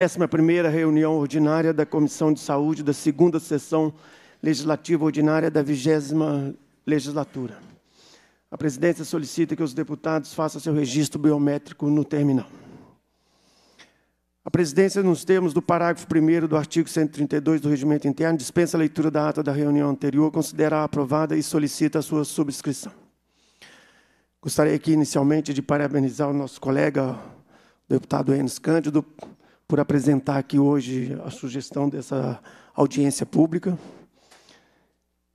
11 primeira reunião ordinária da Comissão de Saúde da segunda sessão legislativa ordinária da 20 legislatura. A presidência solicita que os deputados façam seu registro biométrico no terminal. A presidência, nos termos do parágrafo 1 do artigo 132 do Regimento Interno, dispensa a leitura da ata da reunião anterior, considera aprovada e solicita a sua subscrição. Gostaria aqui, inicialmente, de parabenizar o nosso colega, o deputado Enes Cândido, por apresentar aqui hoje a sugestão dessa audiência pública.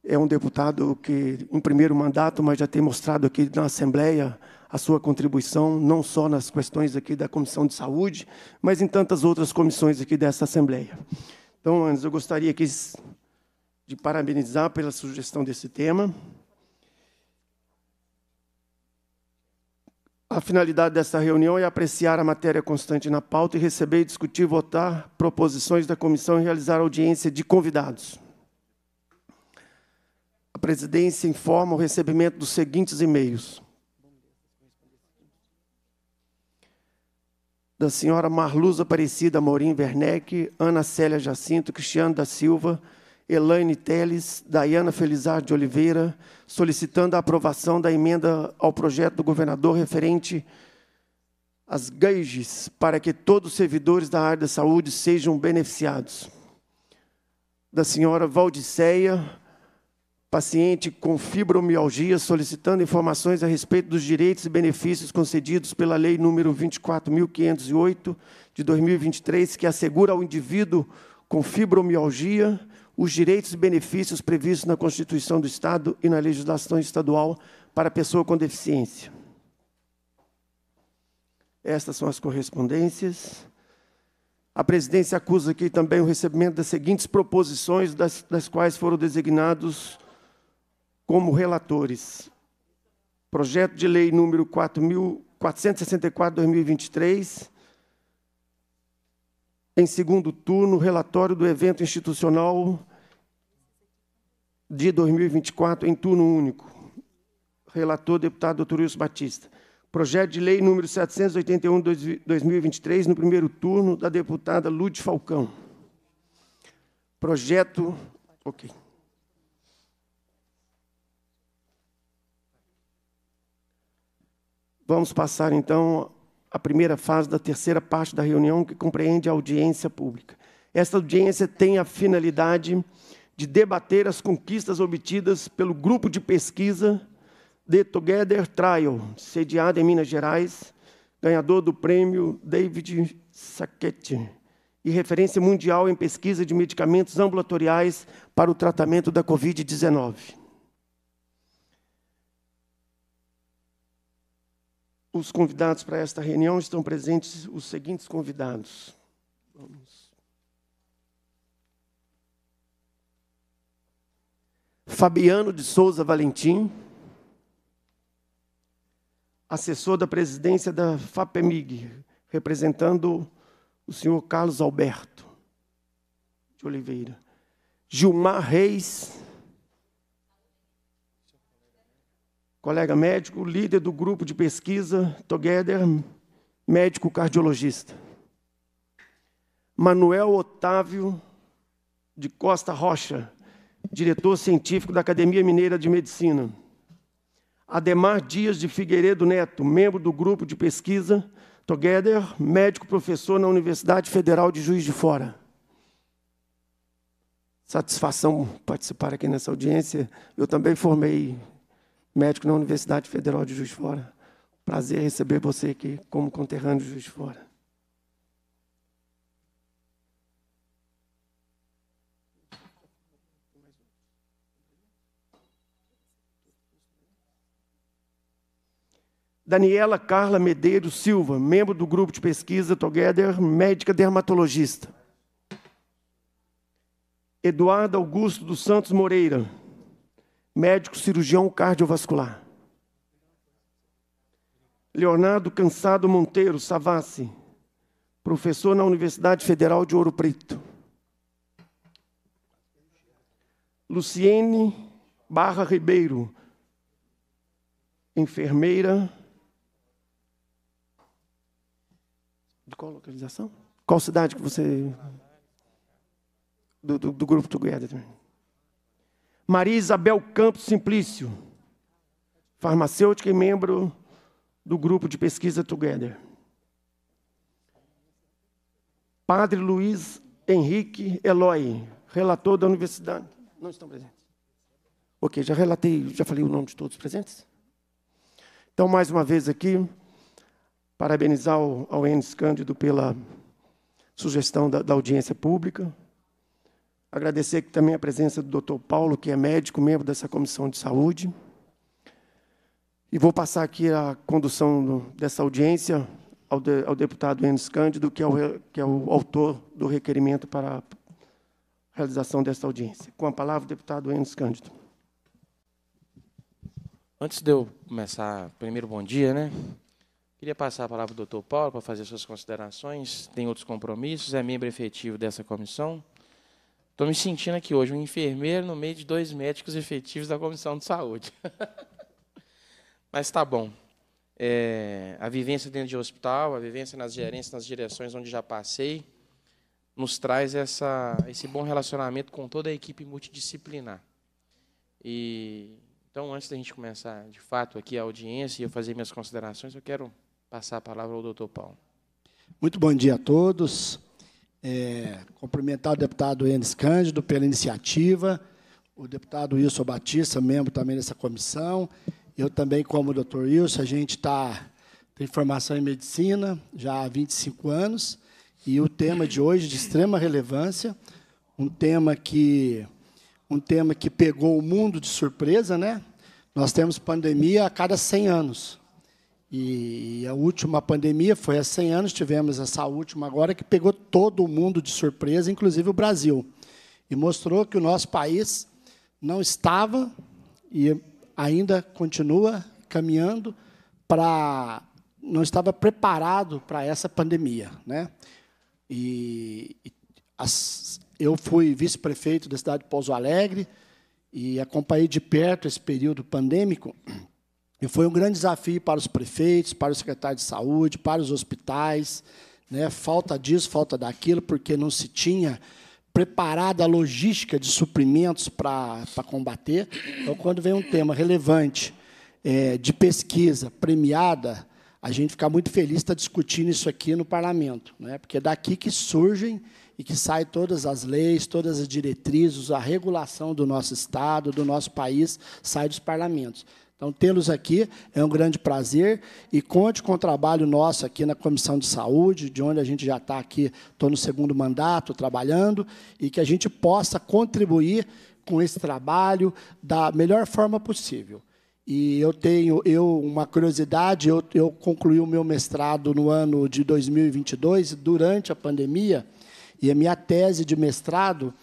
É um deputado que, em primeiro mandato, mas já tem mostrado aqui na Assembleia a sua contribuição, não só nas questões aqui da Comissão de Saúde, mas em tantas outras comissões aqui dessa Assembleia. Então, antes, eu gostaria aqui de parabenizar pela sugestão desse tema. A finalidade desta reunião é apreciar a matéria constante na pauta e receber, discutir, votar proposições da comissão e realizar audiência de convidados. A presidência informa o recebimento dos seguintes e-mails. Da senhora Marluza Aparecida Morim Werneck, Ana Célia Jacinto, Cristiano da Silva, Elaine Teles, Dayana Felizardo de Oliveira, solicitando a aprovação da emenda ao projeto do governador referente às GAIGES, para que todos os servidores da área da saúde sejam beneficiados. Da senhora Valdiceia, paciente com fibromialgia, solicitando informações a respeito dos direitos e benefícios concedidos pela Lei número 24.508, de 2023, que assegura ao indivíduo com fibromialgia os direitos e benefícios previstos na Constituição do Estado e na legislação estadual para a pessoa com deficiência. Estas são as correspondências. A presidência acusa aqui também o recebimento das seguintes proposições, das, das quais foram designados como relatores. Projeto de Lei número 4.464, 2023, em segundo turno, relatório do evento institucional de 2024 em turno único. Relator, deputado Dr. Wilson Batista. Projeto de lei número 781 de 2023, no primeiro turno, da deputada Lude Falcão. Projeto. Ok. Vamos passar então a primeira fase da terceira parte da reunião, que compreende a audiência pública. Esta audiência tem a finalidade de debater as conquistas obtidas pelo grupo de pesquisa The Together Trial, sediado em Minas Gerais, ganhador do prêmio David Sacchetti e referência mundial em pesquisa de medicamentos ambulatoriais para o tratamento da Covid-19. os convidados para esta reunião estão presentes os seguintes convidados. Vamos. Fabiano de Souza Valentim, assessor da presidência da FAPEMIG, representando o senhor Carlos Alberto de Oliveira. Gilmar Reis, colega médico, líder do grupo de pesquisa Together, médico cardiologista. Manuel Otávio de Costa Rocha, diretor científico da Academia Mineira de Medicina. Ademar Dias de Figueiredo Neto, membro do grupo de pesquisa Together, médico professor na Universidade Federal de Juiz de Fora. Satisfação participar aqui nessa audiência. Eu também formei médico na Universidade Federal de Juiz de Fora. Prazer receber você aqui como conterrâneo de Juiz de Fora. Daniela Carla Medeiros Silva, membro do grupo de pesquisa Together, médica dermatologista. Eduardo Augusto dos Santos Moreira, médico cirurgião cardiovascular. Leonardo Cansado Monteiro Savassi, professor na Universidade Federal de Ouro Preto. Luciene Barra Ribeiro, enfermeira. De qual localização? Qual cidade que você. Do, do, do grupo Together também. Maria Isabel Campos Simplício, farmacêutica e membro do grupo de pesquisa Together. Padre Luiz Henrique Eloy, relator da universidade. Não estão presentes. Ok, já relatei, já falei o nome de todos presentes? Então, mais uma vez aqui, parabenizar ao, ao Enes Cândido pela sugestão da, da audiência pública. Agradecer também a presença do Dr. Paulo, que é médico, membro dessa comissão de saúde. E vou passar aqui a condução dessa audiência ao, de, ao deputado Enes Cândido, que é, o, que é o autor do requerimento para a realização dessa audiência. Com a palavra, deputado Enes Cândido. Antes de eu começar, primeiro, bom dia, né? Queria passar a palavra ao doutor Paulo para fazer suas considerações. Tem outros compromissos, é membro efetivo dessa comissão. Estou me sentindo aqui hoje um enfermeiro no meio de dois médicos efetivos da Comissão de Saúde. Mas está bom. É, a vivência dentro de hospital, a vivência nas gerências, nas direções onde já passei, nos traz essa, esse bom relacionamento com toda a equipe multidisciplinar. E então, antes da gente começar, de fato, aqui a audiência e eu fazer minhas considerações, eu quero passar a palavra ao Dr. Paulo. Muito bom dia a todos é, cumprimentar o deputado Enes Cândido pela iniciativa, o deputado Wilson Batista, membro também dessa comissão, eu também, como o doutor Wilson, a gente está tem formação em medicina já há 25 anos, e o tema de hoje de extrema relevância, um tema que um tema que pegou o mundo de surpresa, né? Nós temos pandemia a cada 100 anos. E, a última pandemia foi há 100 anos, tivemos essa última agora, que pegou todo mundo de surpresa, inclusive o Brasil. E mostrou que o nosso país não estava e ainda continua caminhando para. não estava preparado para essa pandemia. Né? E, as, eu fui vice-prefeito da cidade de Pouso Alegre e acompanhei de perto esse período pandêmico. E foi um grande desafio para os prefeitos, para o secretário de saúde, para os hospitais. Né? Falta disso, falta daquilo, porque não se tinha preparado a logística de suprimentos para combater. Então, quando vem um tema relevante é, de pesquisa premiada, a gente fica muito feliz estar discutindo isso aqui no parlamento, né? porque é daqui que surgem e que saem todas as leis, todas as diretrizes, a regulação do nosso Estado, do nosso país, sai dos parlamentos. Então, tê-los aqui é um grande prazer e conte com o trabalho nosso aqui na Comissão de Saúde, de onde a gente já está aqui, estou no segundo mandato trabalhando, e que a gente possa contribuir com esse trabalho da melhor forma possível. E eu tenho eu uma curiosidade, eu, eu concluí o meu mestrado no ano de 2022, durante a pandemia, e a minha tese de mestrado,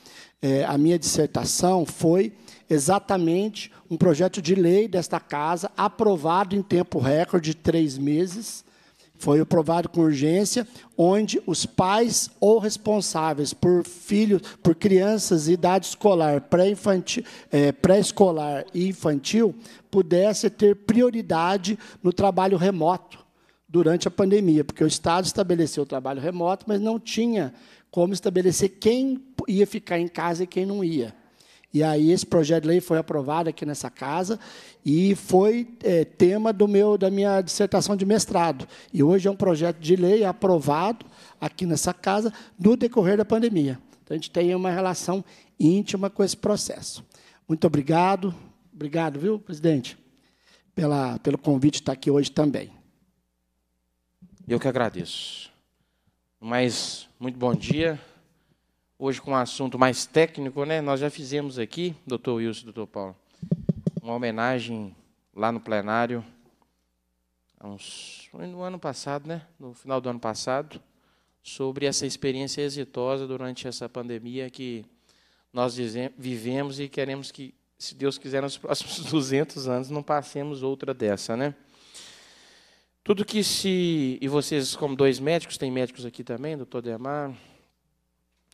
é, a minha dissertação foi exatamente um projeto de lei desta casa, aprovado em tempo recorde de três meses, foi aprovado com urgência, onde os pais ou responsáveis por filhos, por crianças de idade escolar, pré é, eh, pré-escolar e infantil, pudesse ter prioridade no trabalho remoto durante a pandemia, porque o Estado estabeleceu o trabalho remoto, mas não tinha como estabelecer quem ia ficar em casa e quem não ia. E aí esse projeto de lei foi aprovado aqui nessa casa e foi é, tema do meu da minha dissertação de mestrado. E hoje é um projeto de lei aprovado aqui nessa casa no decorrer da pandemia. Então a gente tem uma relação íntima com esse processo. Muito obrigado. Obrigado, viu, presidente, pela, pelo convite de estar aqui hoje também. Eu que agradeço. Mas muito bom dia hoje com um assunto mais técnico, né? Nós já fizemos aqui, doutor Wilson e doutor Paulo, uma homenagem lá no plenário, uns, no ano passado, né? No final do ano passado, sobre essa experiência exitosa durante essa pandemia que nós vivemos e queremos que, se Deus quiser, nos próximos 200 anos não passemos outra dessa, né? Tudo que se. E vocês, como dois médicos, tem médicos aqui também, doutor Demar,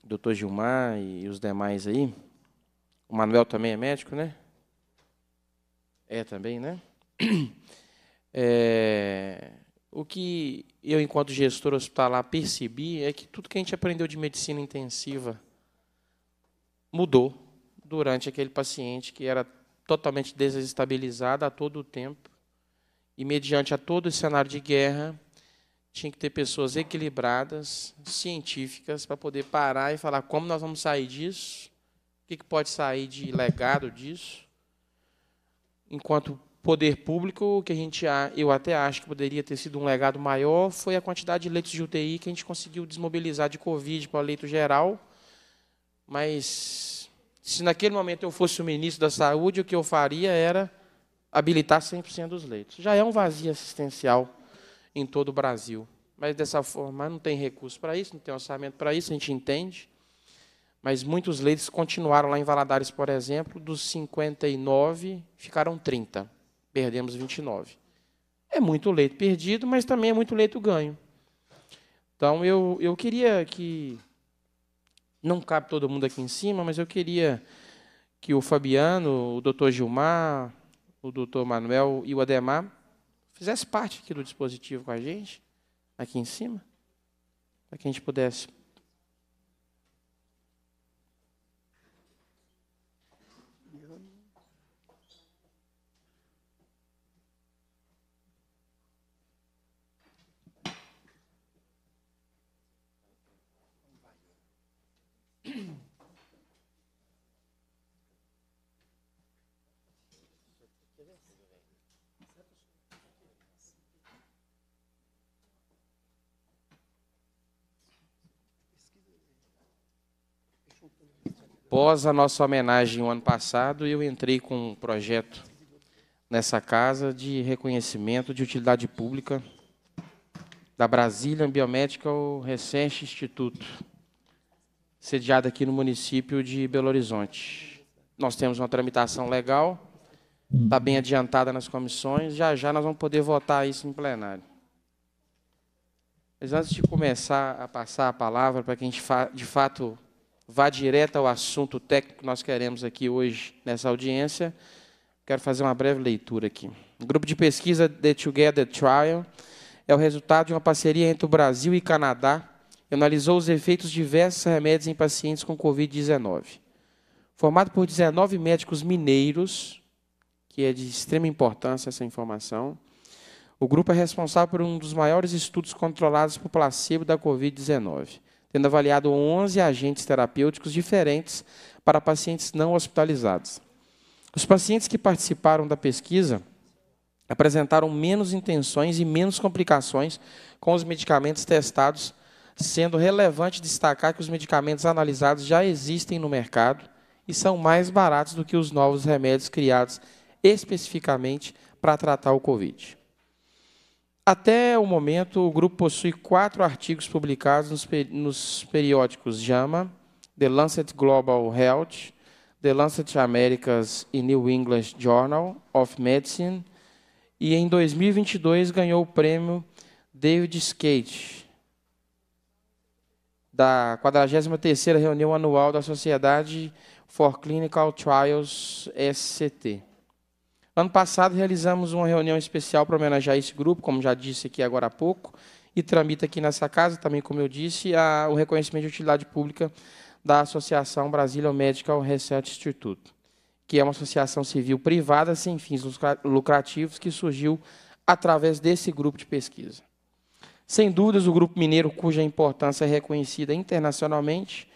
doutor Gilmar e os demais aí. O Manuel também é médico, né? É também, né? É, o que eu, enquanto gestor hospitalar, percebi é que tudo que a gente aprendeu de medicina intensiva mudou durante aquele paciente que era totalmente desestabilizado a todo o tempo. E mediante a todo o cenário de guerra, tinha que ter pessoas equilibradas, científicas, para poder parar e falar como nós vamos sair disso, o que, pode sair de legado disso. Enquanto poder público, o que a gente, eu até acho que poderia ter sido um legado maior, foi a quantidade de leitos de UTI que a gente conseguiu desmobilizar de Covid para leito geral. Mas se naquele momento eu fosse o ministro da Saúde, o que eu faria era habilitar 100% dos leitos. Já é um vazio assistencial em todo o Brasil. Mas dessa forma não tem recurso para isso, não tem orçamento para isso, a gente entende. Mas muitos leitos continuaram lá em Valadares, por exemplo, dos 59 ficaram 30, perdemos 29. É muito leito perdido, mas também é muito leito ganho. Então eu, eu queria que não cabe todo mundo aqui em cima, mas eu queria que o Fabiano, o doutor Gilmar, o doutor Manuel e o Ademar fizesse parte aqui do dispositivo com a gente, aqui em cima, para que a gente pudesse Pós a nossa homenagem no ano passado, eu entrei com um projeto nessa casa de reconhecimento de utilidade pública da Brasília Biomedical Research Instituto, sediado aqui no município de Belo Horizonte. Nós temos uma tramitação legal, está bem adiantada nas comissões, já já nós vamos poder votar isso em plenário. Mas antes de começar a passar a palavra para quem de fato vá direto ao assunto técnico que nós queremos aqui hoje nessa audiência, quero fazer uma breve leitura aqui. O grupo de pesquisa The Together Trial é o resultado de uma parceria entre o Brasil e Canadá e analisou os efeitos de diversos remédios em pacientes com Covid-19. Formado por 19 médicos mineiros, que é de extrema importância essa informação, o grupo é responsável por um dos maiores estudos controlados por placebo da Covid-19 tendo avaliado 11 agentes terapêuticos diferentes para pacientes não hospitalizados. Os pacientes que participaram da pesquisa apresentaram menos intenções e menos complicações com os medicamentos testados, sendo relevante destacar que os medicamentos analisados já existem no mercado e são mais baratos do que os novos remédios criados especificamente para tratar o Covid. Até o momento, o grupo possui quatro artigos publicados nos, peri nos periódicos JAMA, The Lancet Global Health, The Lancet Americas e New England Journal of Medicine, e em 2022 ganhou o prêmio David Skate da 43ª reunião anual da Sociedade for Clinical Trials SCT. Ano passado realizamos uma reunião especial para homenagear esse grupo, como já disse aqui agora há pouco, e tramita aqui nessa casa, também como eu disse, a, o reconhecimento de utilidade pública da Associação Brasília Medical Research Institute, que é uma associação civil privada sem fins lucrativos que surgiu através desse grupo de pesquisa. Sem dúvidas, o grupo mineiro, cuja importância é reconhecida internacionalmente,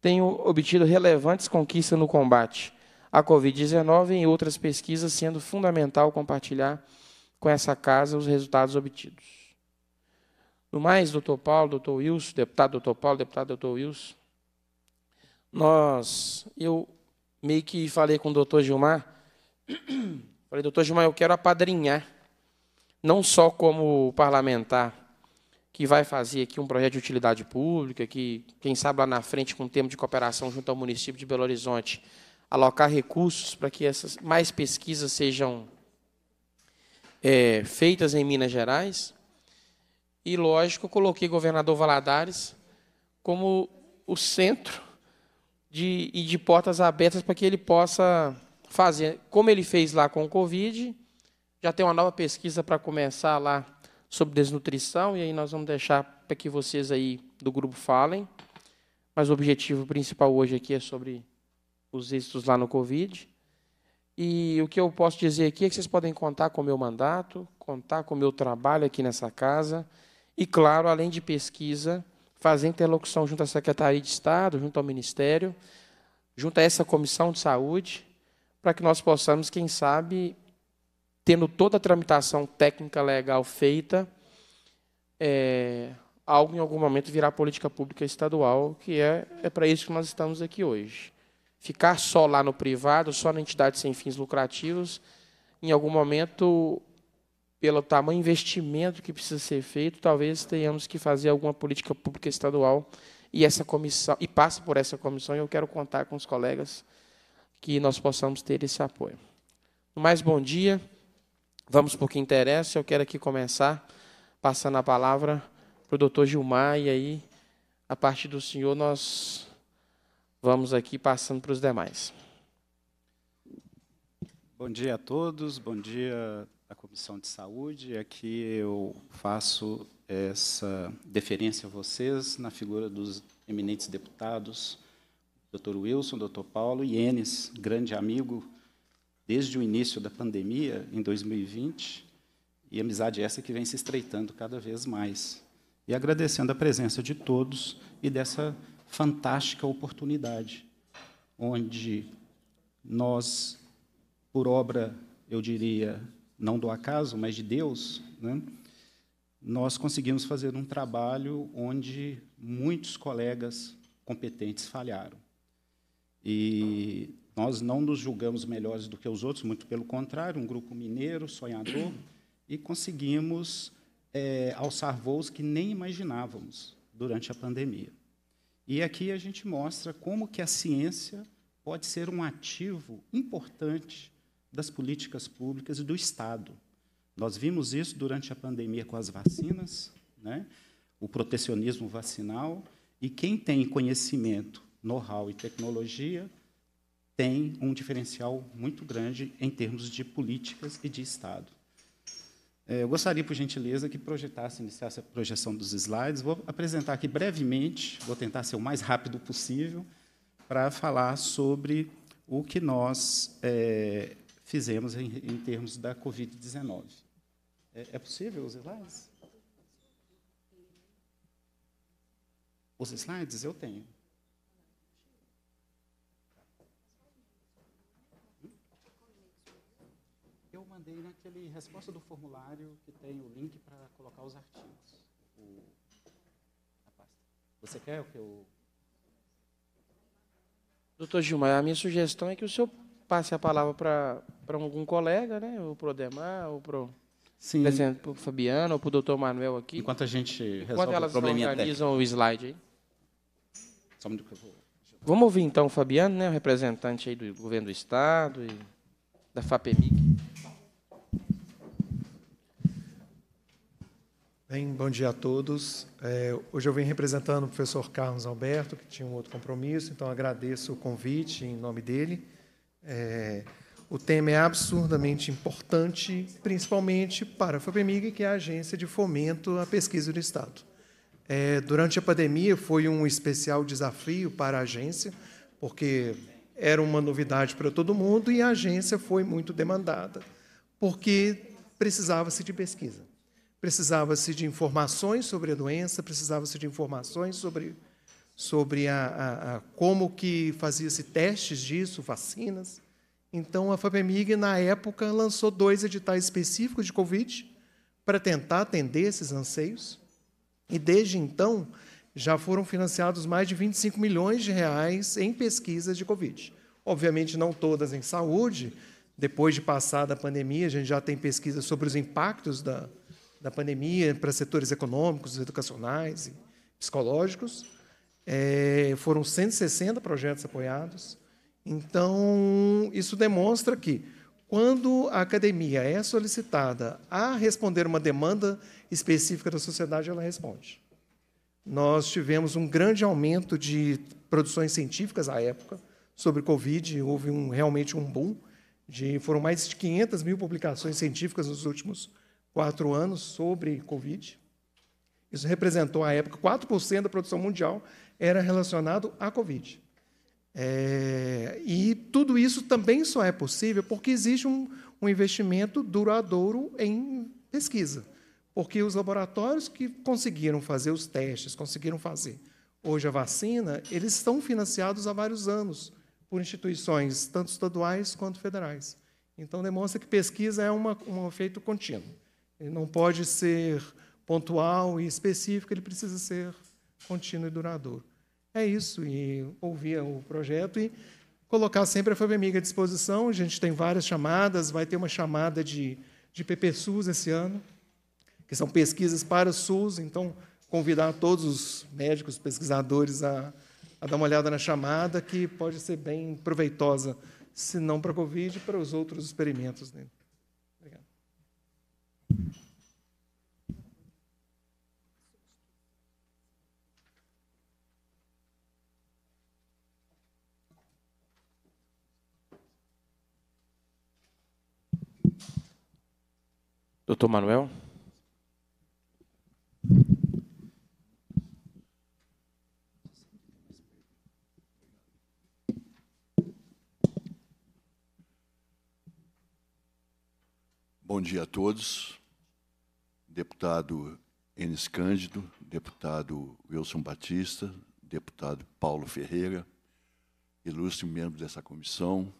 tem obtido relevantes conquistas no combate a Covid-19 e em outras pesquisas, sendo fundamental compartilhar com essa casa os resultados obtidos. No mais, doutor Paulo, doutor Wilson, deputado doutor Paulo, deputado doutor Wilson, nós, eu meio que falei com o doutor Gilmar, falei, doutor Gilmar, eu quero apadrinhar, não só como parlamentar que vai fazer aqui um projeto de utilidade pública, que, quem sabe, lá na frente, com um tema de cooperação junto ao município de Belo Horizonte, alocar recursos para que essas mais pesquisas sejam é, feitas em Minas Gerais. E, lógico, coloquei governador Valadares como o centro de, e de portas abertas para que ele possa fazer. Como ele fez lá com o Covid, já tem uma nova pesquisa para começar lá sobre desnutrição, e aí nós vamos deixar para que vocês aí do grupo falem. Mas o objetivo principal hoje aqui é sobre os êxitos lá no Covid. E o que eu posso dizer aqui é que vocês podem contar com o meu mandato, contar com o meu trabalho aqui nessa casa. E, claro, além de pesquisa, fazer interlocução junto à Secretaria de Estado, junto ao Ministério, junto a essa Comissão de Saúde, para que nós possamos, quem sabe, tendo toda a tramitação técnica legal feita, é, algo em algum momento virar política pública estadual, que é, é para isso que nós estamos aqui hoje ficar só lá no privado, só na entidade sem fins lucrativos, em algum momento, pelo tamanho investimento que precisa ser feito, talvez tenhamos que fazer alguma política pública estadual e essa comissão e passa por essa comissão. E eu quero contar com os colegas que nós possamos ter esse apoio. Mais bom dia. Vamos para o que interessa. Eu quero aqui começar passando a palavra para o doutor Gilmar e aí a partir do senhor nós vamos aqui passando para os demais. Bom dia a todos, bom dia à Comissão de Saúde. Aqui eu faço essa deferência a vocês na figura dos eminentes deputados, Dr. Wilson, Dr. Paulo e Enes, grande amigo desde o início da pandemia, em 2020, e amizade essa que vem se estreitando cada vez mais. E agradecendo a presença de todos e dessa fantástica oportunidade, onde nós, por obra, eu diria, não do acaso, mas de Deus, né, nós conseguimos fazer um trabalho onde muitos colegas competentes falharam. E nós não nos julgamos melhores do que os outros, muito pelo contrário, um grupo mineiro, sonhador, e conseguimos é, alçar voos que nem imaginávamos durante a pandemia. E aqui a gente mostra como que a ciência pode ser um ativo importante das políticas públicas e do Estado. Nós vimos isso durante a pandemia com as vacinas, né? o protecionismo vacinal, e quem tem conhecimento, know-how e tecnologia tem um diferencial muito grande em termos de políticas e de Estado. É, eu gostaria, por gentileza, que projetasse, iniciasse a projeção dos slides. Vou apresentar aqui brevemente, vou tentar ser o mais rápido possível, para falar sobre o que nós é, fizemos em, em, termos da Covid-19. É, é, possível os slides? Os slides eu tenho. mandei naquele resposta do formulário que tem o link para colocar os artigos. O, a pasta. Você quer o que eu. Doutor Gilmar, a minha sugestão é que o senhor passe a palavra para algum colega, né? ou para o Demar, ou para o. Sim. Para o Fabiano ou para o doutor Manuel aqui. Enquanto a gente resolve Enquanto elas o probleminha organizam o slide aí. Só um minuto Vamos ouvir então o Fabiano, né, o representante aí do governo do Estado e da FAPEMIC. Bem, bom dia a todos. É, hoje eu venho representando o professor Carlos Alberto, que tinha um outro compromisso, então agradeço o convite em nome dele. É, o tema é absurdamente importante, principalmente para a FAPEMIG, que é a agência de fomento à pesquisa do Estado. É, durante a pandemia foi um especial desafio para a agência, porque era uma novidade para todo mundo e a agência foi muito demandada, porque precisava-se de pesquisa precisava-se de informações sobre a doença, precisava-se de informações sobre, sobre a, a, a como que fazia-se testes disso, vacinas. Então, a FAPEMIG, na época, lançou dois editais específicos de Covid para tentar atender esses anseios. E, desde então, já foram financiados mais de 25 milhões de reais em pesquisas de Covid. Obviamente, não todas em saúde. Depois de passar da pandemia, a gente já tem pesquisas sobre os impactos da, da pandemia para setores econômicos, educacionais e psicológicos. É, foram 160 projetos apoiados. Então, isso demonstra que, quando a academia é solicitada a responder uma demanda específica da sociedade, ela responde. Nós tivemos um grande aumento de produções científicas à época sobre Covid, houve um, realmente um boom. De, foram mais de 500 mil publicações científicas nos últimos anos quatro anos sobre Covid. Isso representou, à época, 4% da produção mundial era relacionado à Covid. É, e tudo isso também só é possível porque existe um, um investimento duradouro em pesquisa. Porque os laboratórios que conseguiram fazer os testes, conseguiram fazer hoje a vacina, eles estão financiados há vários anos por instituições, tanto estaduais quanto federais. Então, demonstra que pesquisa é uma, um efeito contínuo. Ele não pode ser pontual e específico, ele precisa ser contínuo e duradouro. É isso, e ouvir o projeto e colocar sempre a FABEMIG à disposição. A gente tem várias chamadas, vai ter uma chamada de, de PPSUS esse ano, que são pesquisas para o SUS, então convidar todos os médicos, pesquisadores a, a dar uma olhada na chamada, que pode ser bem proveitosa, se não para a Covid, para os outros experimentos. Né? Doutor Manuel? Bom dia a todos. Deputado Enes Cândido, deputado Wilson Batista, deputado Paulo Ferreira, ilustre membro dessa comissão,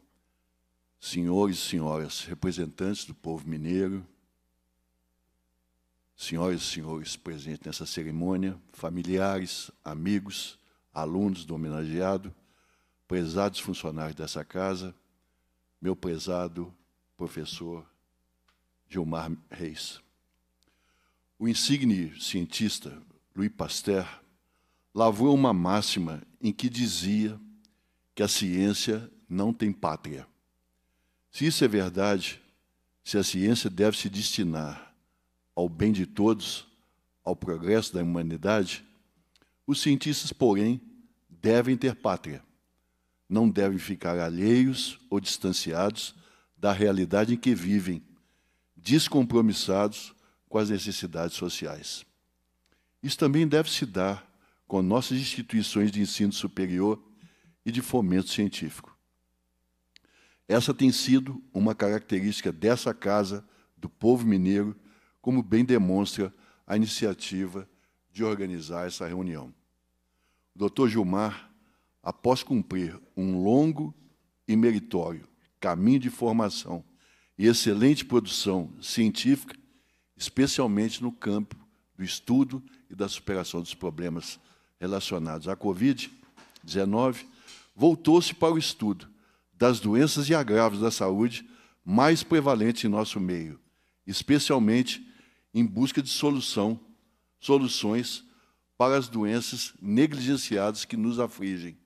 senhores e senhoras representantes do povo mineiro, senhoras e senhores presentes nessa cerimônia, familiares, amigos, alunos do homenageado, prezados funcionários dessa casa, meu prezado professor Gilmar Reis. O insigne cientista Louis Pasteur lavou uma máxima em que dizia que a ciência não tem pátria. Se isso é verdade, se a ciência deve se destinar ao bem de todos, ao progresso da humanidade, os cientistas, porém, devem ter pátria. Não devem ficar alheios ou distanciados da realidade em que vivem, descompromissados com as necessidades sociais. Isso também deve se dar com nossas instituições de ensino superior e de fomento científico. Essa tem sido uma característica dessa casa, do povo mineiro como bem demonstra a iniciativa de organizar essa reunião. O doutor Gilmar, após cumprir um longo e meritório caminho de formação e excelente produção científica, especialmente no campo do estudo e da superação dos problemas relacionados à Covid-19, voltou-se para o estudo das doenças e agravos da saúde mais prevalentes em nosso meio, especialmente em busca de solução, soluções para as doenças negligenciadas que nos afligem.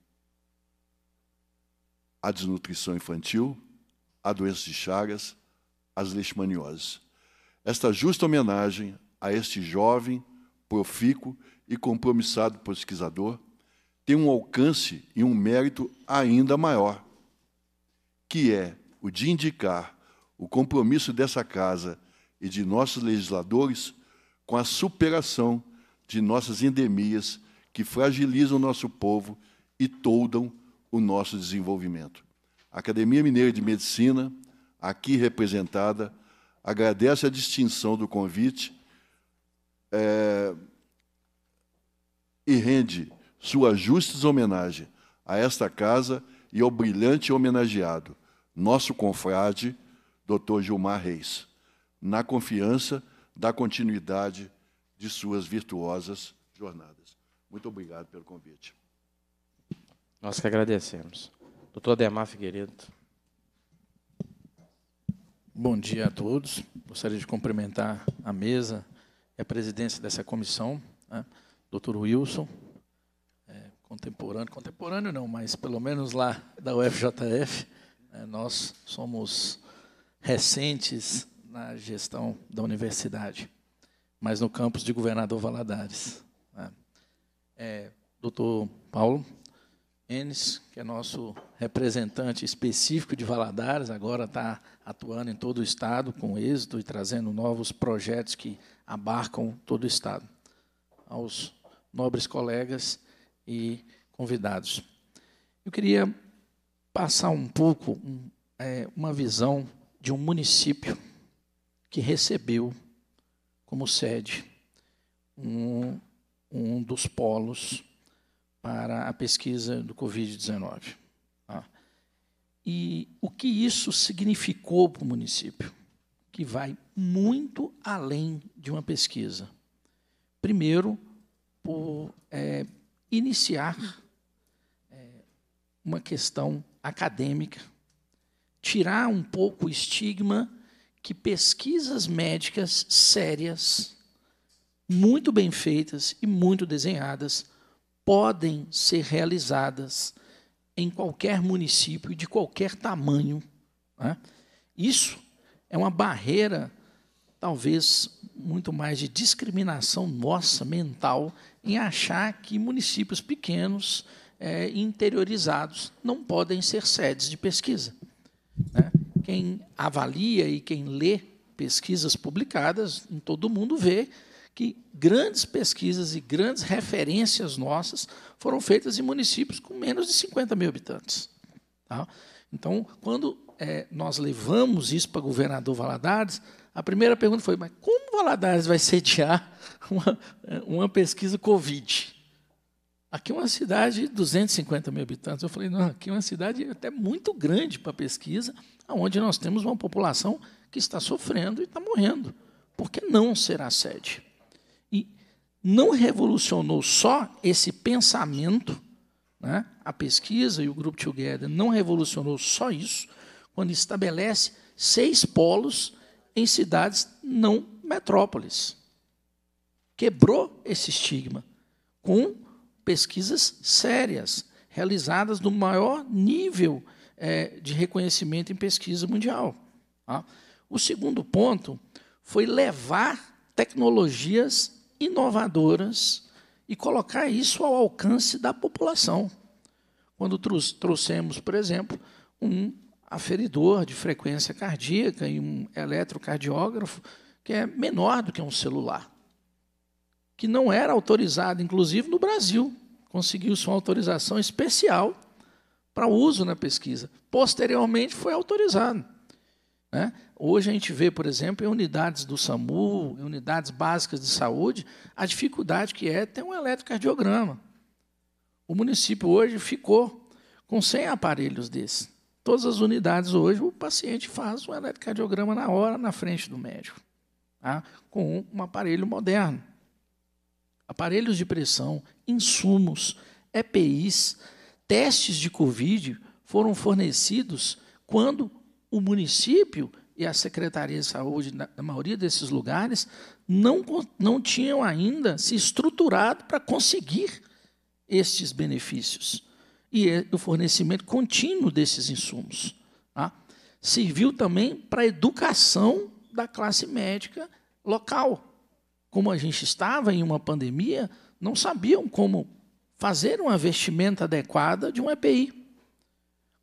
A desnutrição infantil, a doença de Chagas, as leishmanioses. Esta justa homenagem a este jovem, profícuo e compromissado pesquisador tem um alcance e um mérito ainda maior, que é o de indicar o compromisso dessa casa e de nossos legisladores com a superação de nossas endemias que fragilizam o nosso povo e toldam o nosso desenvolvimento. A Academia Mineira de Medicina, aqui representada, agradece a distinção do convite é, e rende sua justa homenagem a esta casa e ao brilhante homenageado, nosso confrade, Dr. Gilmar Reis na confiança da continuidade de suas virtuosas jornadas. Muito obrigado pelo convite. Nós que agradecemos. Doutor Ademar Figueiredo. Bom dia a todos. Gostaria de cumprimentar a mesa e a presidência dessa comissão, né? doutor Wilson, é, contemporâneo, contemporâneo não, mas pelo menos lá da UFJF, é, né? nós somos recentes na gestão da universidade, mas no campus de Governador Valadares. Né? É, doutor Paulo Enes, que é nosso representante específico de Valadares, agora está atuando em todo o Estado com êxito e trazendo novos projetos que abarcam todo o Estado. Aos nobres colegas e convidados. Eu queria passar um pouco um, é, uma visão de um município que recebeu como sede um, um dos polos para a pesquisa do Covid-19. Ah. Tá? E o que isso significou para o município? Que vai muito além de uma pesquisa. Primeiro, por é, iniciar é, uma questão acadêmica, tirar um pouco o estigma que pesquisas médicas sérias, muito bem feitas e muito desenhadas, podem ser realizadas em qualquer município de qualquer tamanho. Né? Isso é uma barreira, talvez muito mais de discriminação nossa mental em achar que municípios pequenos, é, interiorizados, não podem ser sedes de pesquisa quem avalia e quem lê pesquisas publicadas em todo o mundo vê que grandes pesquisas e grandes referências nossas foram feitas em municípios com menos de 50 mil habitantes. Tá? Então, quando é, nós levamos isso para o governador Valadares, a primeira pergunta foi: mas como Valadares vai sediar uma, uma pesquisa Covid? Aqui é uma cidade de 250 mil habitantes. Eu falei: não, aqui é uma cidade até muito grande para pesquisa onde nós temos uma população que está sofrendo e está morrendo. Por que não será sede? E não revolucionou só esse pensamento, né? a pesquisa e o Group Together não revolucionou só isso, quando estabelece seis polos em cidades não metrópoles. Quebrou esse estigma com pesquisas sérias, realizadas no maior nível é, de reconhecimento em pesquisa mundial. Tá? O segundo ponto foi levar tecnologias inovadoras e colocar isso ao alcance da população. Quando trouxemos, por exemplo, um aferidor de frequência cardíaca e um eletrocardiógrafo que é menor do que um celular, que não era autorizado, inclusive no Brasil, conseguiu sua autorização especial para uso na pesquisa. Posteriormente foi autorizado. Né? Hoje a gente vê, por exemplo, em unidades do SAMU, em unidades básicas de saúde, a dificuldade que é ter um eletrocardiograma. O município hoje ficou com 100 aparelhos desses. Todas as unidades hoje, o paciente faz um eletrocardiograma na hora, na frente do médico, tá? com um, um aparelho moderno. Aparelhos de pressão, insumos, EPIs, testes de Covid foram fornecidos quando o município e a Secretaria de Saúde, na maioria desses lugares, não, não tinham ainda se estruturado para conseguir estes benefícios. E é o fornecimento contínuo desses insumos. Tá? Serviu também para a educação da classe médica local. Como a gente estava em uma pandemia, não sabiam como fazer uma vestimenta adequada de um EPI.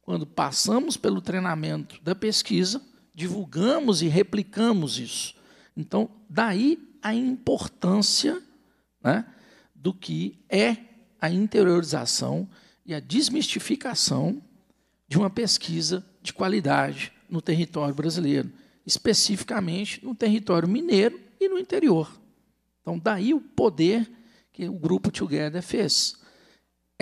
Quando passamos pelo treinamento da pesquisa, divulgamos e replicamos isso. Então, daí a importância né, do que é a interiorização e a desmistificação de uma pesquisa de qualidade no território brasileiro, especificamente no território mineiro e no interior. Então, daí o poder que o grupo Together fez.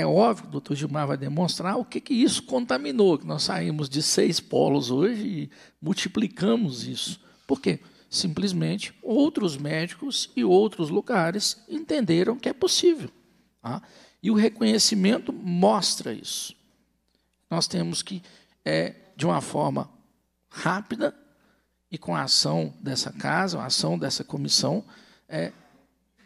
É óbvio que o doutor Gilmar vai demonstrar o que, que isso contaminou, que nós saímos de seis polos hoje e multiplicamos isso. Por quê? Simplesmente outros médicos e outros lugares entenderam que é possível. Tá? E o reconhecimento mostra isso. Nós temos que, é, de uma forma rápida e com a ação dessa casa, a ação dessa comissão, é,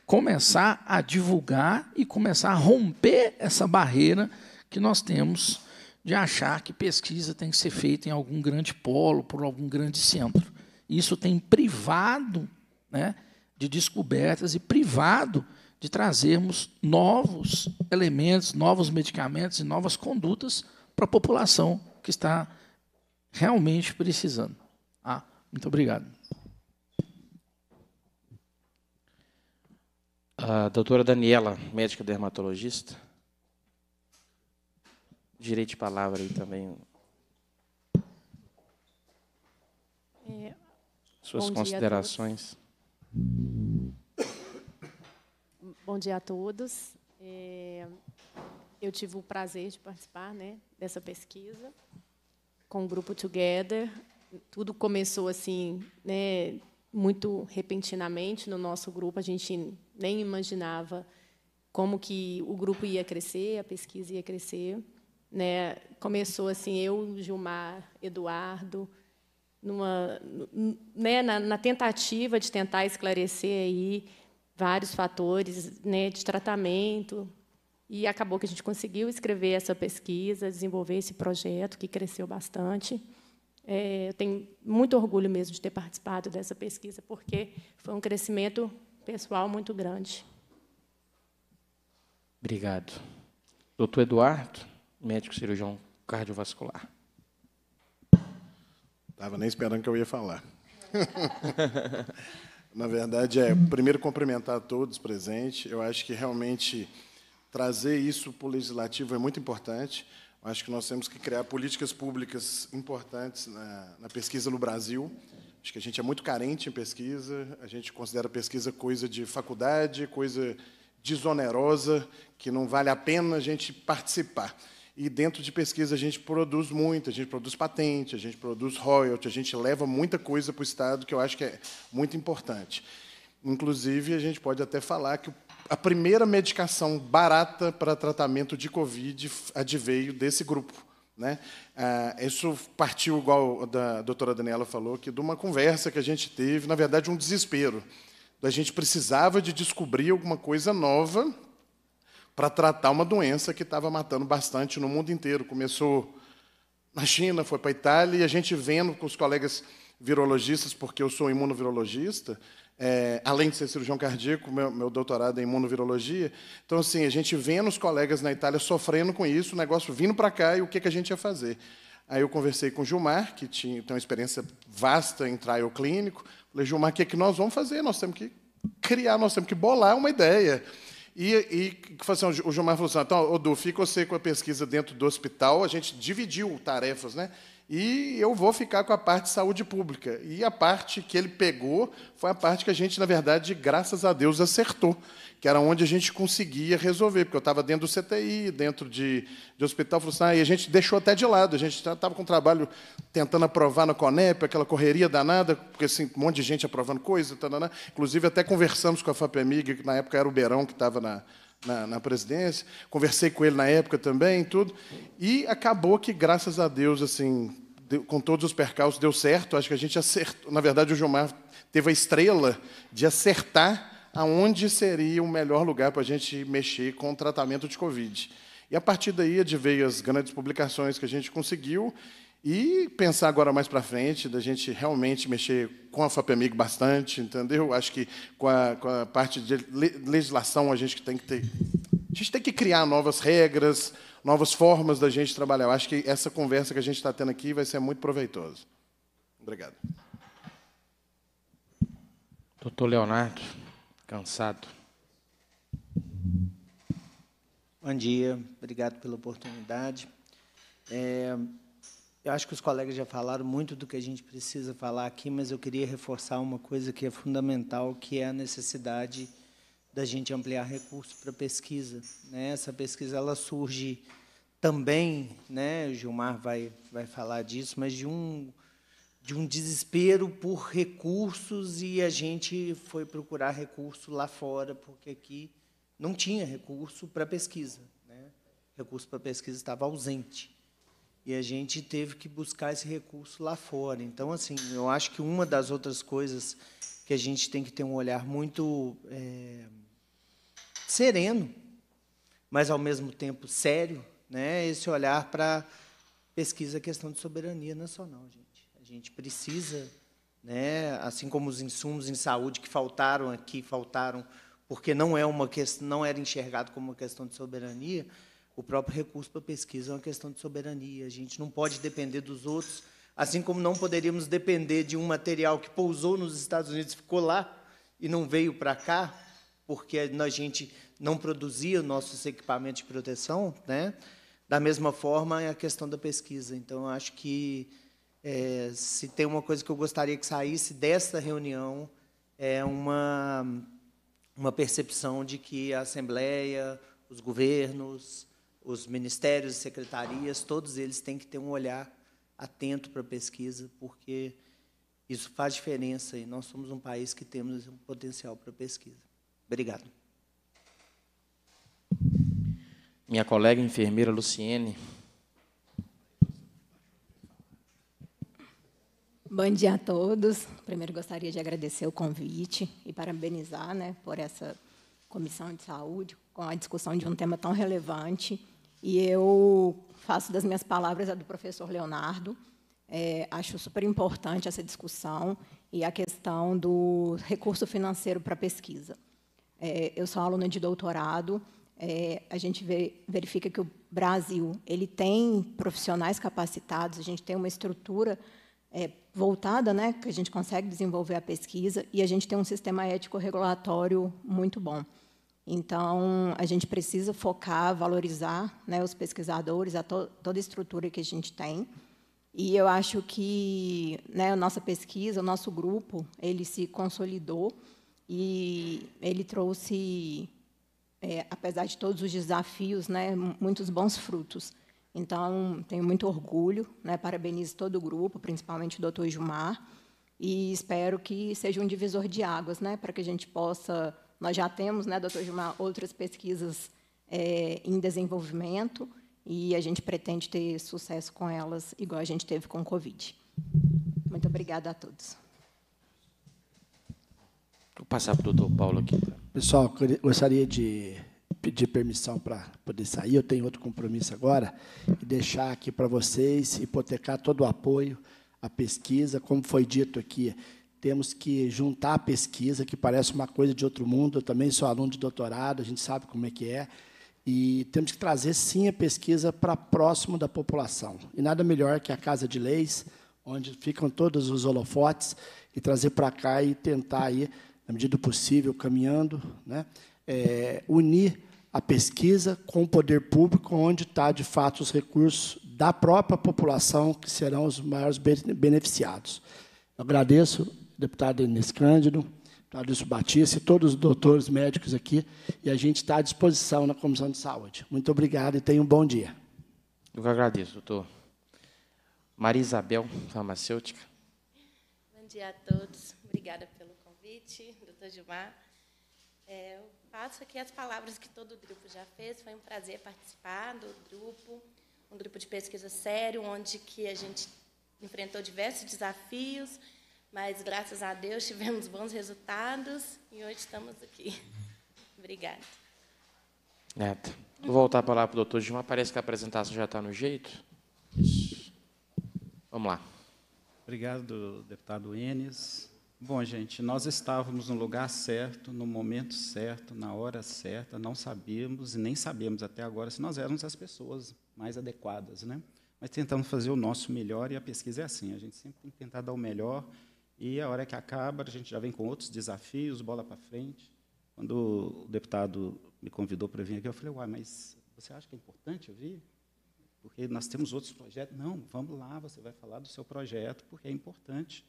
começar a divulgar e começar a romper essa barreira que nós temos de achar que pesquisa tem que ser feita em algum grande polo, por algum grande centro. Isso tem privado né, de descobertas e privado de trazermos novos elementos, novos medicamentos e novas condutas para a população que está realmente precisando. Ah, muito obrigado. a doutora Daniela, médica dermatologista. Direito de palavra aí também. É, Suas considerações. Bom dia a todos. É, eu tive o prazer de participar né, dessa pesquisa com o grupo Together. Tudo começou assim, né, muito repentinamente no nosso grupo. A gente nem imaginava como que o grupo ia crescer, a pesquisa ia crescer. Né? Começou assim, eu, Gilmar, Eduardo, numa, né, na, na, tentativa de tentar esclarecer aí vários fatores né, de tratamento. E acabou que a gente conseguiu escrever essa pesquisa, desenvolver esse projeto, que cresceu bastante. É, eu tenho muito orgulho mesmo de ter participado dessa pesquisa, porque foi um crescimento pessoal muito grande. Obrigado. Doutor Eduardo, médico cirurgião cardiovascular. Estava nem esperando que eu ia falar. Na verdade, é primeiro cumprimentar a todos presentes. Eu acho que realmente trazer isso para o legislativo é muito importante Acho que nós temos que criar políticas públicas importantes na, na, pesquisa no Brasil. Acho que a gente é muito carente em pesquisa, a gente considera a pesquisa coisa de faculdade, coisa desonerosa, que não vale a pena a gente participar. E dentro de pesquisa a gente produz muito, a gente produz patente, a gente produz royalty, a gente leva muita coisa para o Estado que eu acho que é muito importante. Inclusive, a gente pode até falar que o a primeira medicação barata para tratamento de Covid adveio é desse grupo. Né? Ah, isso partiu, igual a doutora Daniela falou, que de uma conversa que a gente teve, na verdade, um desespero. A gente precisava de descobrir alguma coisa nova para tratar uma doença que estava matando bastante no mundo inteiro. Começou na China, foi para a Itália, e a gente vendo com os colegas virologistas, porque eu sou imunovirologista, é, além de ser cirurgião cardíaco, meu, meu doutorado é em imunovirologia. Então, assim, a gente vendo os colegas na Itália sofrendo com isso, o negócio vindo para cá e o que, que a gente ia fazer. Aí eu conversei com o Gilmar, que tinha, tem uma experiência vasta em trial clínico. Falei, Gilmar, o que, é que nós vamos fazer? Nós temos que criar, nós temos que bolar uma ideia. E, e assim, o Gilmar falou assim, então, Odu, fica você com a pesquisa dentro do hospital, a gente dividiu tarefas, né? e eu vou ficar com a parte de saúde pública. E a parte que ele pegou foi a parte que a gente, na verdade, graças a Deus, acertou, que era onde a gente conseguia resolver, porque eu estava dentro do CTI, dentro de, de hospital, assim, ah, e a gente deixou até de lado, a gente estava tá, com trabalho tentando aprovar na Conep, aquela correria danada, porque assim, um monte de gente aprovando coisa, tanana. inclusive até conversamos com a FAPEMIG, que na época era o Beirão que estava na, na, na, presidência. Conversei com ele na época também, tudo. E acabou que, graças a Deus, assim, deu, com todos os percalços, deu certo. Acho que a gente acertou. Na verdade, o Gilmar teve a estrela de acertar aonde seria o melhor lugar para a gente mexer com o tratamento de Covid. E a partir daí adveio as grandes publicações que a gente conseguiu e pensar agora mais para frente, da gente realmente mexer com a FAPEMIG bastante, entendeu? Acho que com a, com a parte de legislação a gente tem que ter. A gente tem que criar novas regras, novas formas da gente trabalhar. Eu acho que essa conversa que a gente está tendo aqui vai ser muito proveitosa. Obrigado. Doutor Leonardo, cansado. Bom dia, obrigado pela oportunidade. É, eu acho que os colegas já falaram muito do que a gente precisa falar aqui, mas eu queria reforçar uma coisa que é fundamental, que é a necessidade da gente ampliar recursos para pesquisa. Né? Essa pesquisa ela surge também, né? O Gilmar vai vai falar disso, mas de um de um desespero por recursos e a gente foi procurar recurso lá fora porque aqui não tinha recurso para pesquisa, né? Recurso para pesquisa estava ausente e a gente teve que buscar esse recurso lá fora. Então, assim, eu acho que uma das outras coisas que a gente tem que ter um olhar muito é, sereno, mas ao mesmo tempo sério, né? É esse olhar para pesquisa a questão de soberania nacional, é gente. A gente precisa, né? Assim como os insumos em saúde que faltaram aqui, faltaram porque não é uma questão, não era enxergado como uma questão de soberania o próprio recurso para pesquisa é uma questão de soberania. A gente não pode depender dos outros, assim como não poderíamos depender de um material que pousou nos Estados Unidos, ficou lá e não veio para cá, porque a gente não produzia nossos equipamentos de proteção, né? Da mesma forma, é a questão da pesquisa. Então, acho que é, se tem uma coisa que eu gostaria que saísse dessa reunião é uma uma percepção de que a Assembleia, os governos, os ministérios e secretarias, todos eles têm que ter um olhar atento para a pesquisa, porque isso faz diferença e nós somos um país que temos um potencial para a pesquisa. Obrigado. Minha colega enfermeira Luciene. Bom dia a todos. Primeiro gostaria de agradecer o convite e parabenizar, né, por essa comissão de saúde com a discussão de um tema tão relevante e eu faço das minhas palavras a do professor Leonardo. É, acho super importante essa discussão e a questão do recurso financeiro para pesquisa. É, eu sou aluna de doutorado. É, a gente vê, verifica que o Brasil ele tem profissionais capacitados. A gente tem uma estrutura é, voltada, né, que a gente consegue desenvolver a pesquisa e a gente tem um sistema ético regulatório muito bom. Então, a gente precisa focar, valorizar né, os pesquisadores, a to toda a estrutura que a gente tem. E eu acho que né, a nossa pesquisa, o nosso grupo, ele se consolidou e ele trouxe, é, apesar de todos os desafios, né, muitos bons frutos. Então, tenho muito orgulho, né, parabenizo todo o grupo, principalmente o doutor Gilmar, e espero que seja um divisor de águas né, para que a gente possa nós já temos, né, doutor Gilmar, outras pesquisas é, em desenvolvimento e a gente pretende ter sucesso com elas, igual a gente teve com o Covid. Muito obrigada a todos. Vou passar para o doutor Paulo aqui. Tá? Pessoal, gostaria de pedir permissão para poder sair. Eu tenho outro compromisso agora. E deixar aqui para vocês, hipotecar todo o apoio à pesquisa. Como foi dito aqui, temos que juntar a pesquisa, que parece uma coisa de outro mundo. Eu também sou aluno de doutorado, a gente sabe como é que é. E temos que trazer, sim, a pesquisa para próximo da população. E nada melhor que a Casa de Leis, onde ficam todos os holofotes, e trazer para cá e tentar, aí, na medida do possível, caminhando, né, é, unir a pesquisa com o poder público, onde está, de fato, os recursos da própria população, que serão os maiores beneficiados. Eu agradeço deputado Inês Cândido, deputado Lúcio Batista e todos os doutores médicos aqui, e a gente está à disposição na Comissão de Saúde. Muito obrigado e tenha um bom dia. Eu que agradeço, doutor. Maria Isabel, farmacêutica. Bom dia a todos. Obrigada pelo convite, doutor Gilmar. É, eu passo aqui as palavras que todo o grupo já fez. Foi um prazer participar do grupo, um grupo de pesquisa sério, onde que a gente enfrentou diversos desafios, mas, graças a Deus, tivemos bons resultados e hoje estamos aqui. Obrigada. Neto, vou voltar para lá para o doutor Gilmar. Parece que a apresentação já está no jeito. Isso. Vamos lá. Obrigado, deputado Enes. Bom, gente, nós estávamos no lugar certo, no momento certo, na hora certa, não sabíamos e nem sabemos até agora se nós éramos as pessoas mais adequadas, né? Mas tentamos fazer o nosso melhor e a pesquisa é assim, a gente sempre tem que tentar dar o melhor e a hora que acaba, a gente já vem com outros desafios, bola para frente. Quando o deputado me convidou para vir aqui, eu falei, uai, mas você acha que é importante eu vir? Porque nós temos outros projetos. Não, vamos lá, você vai falar do seu projeto, porque é importante,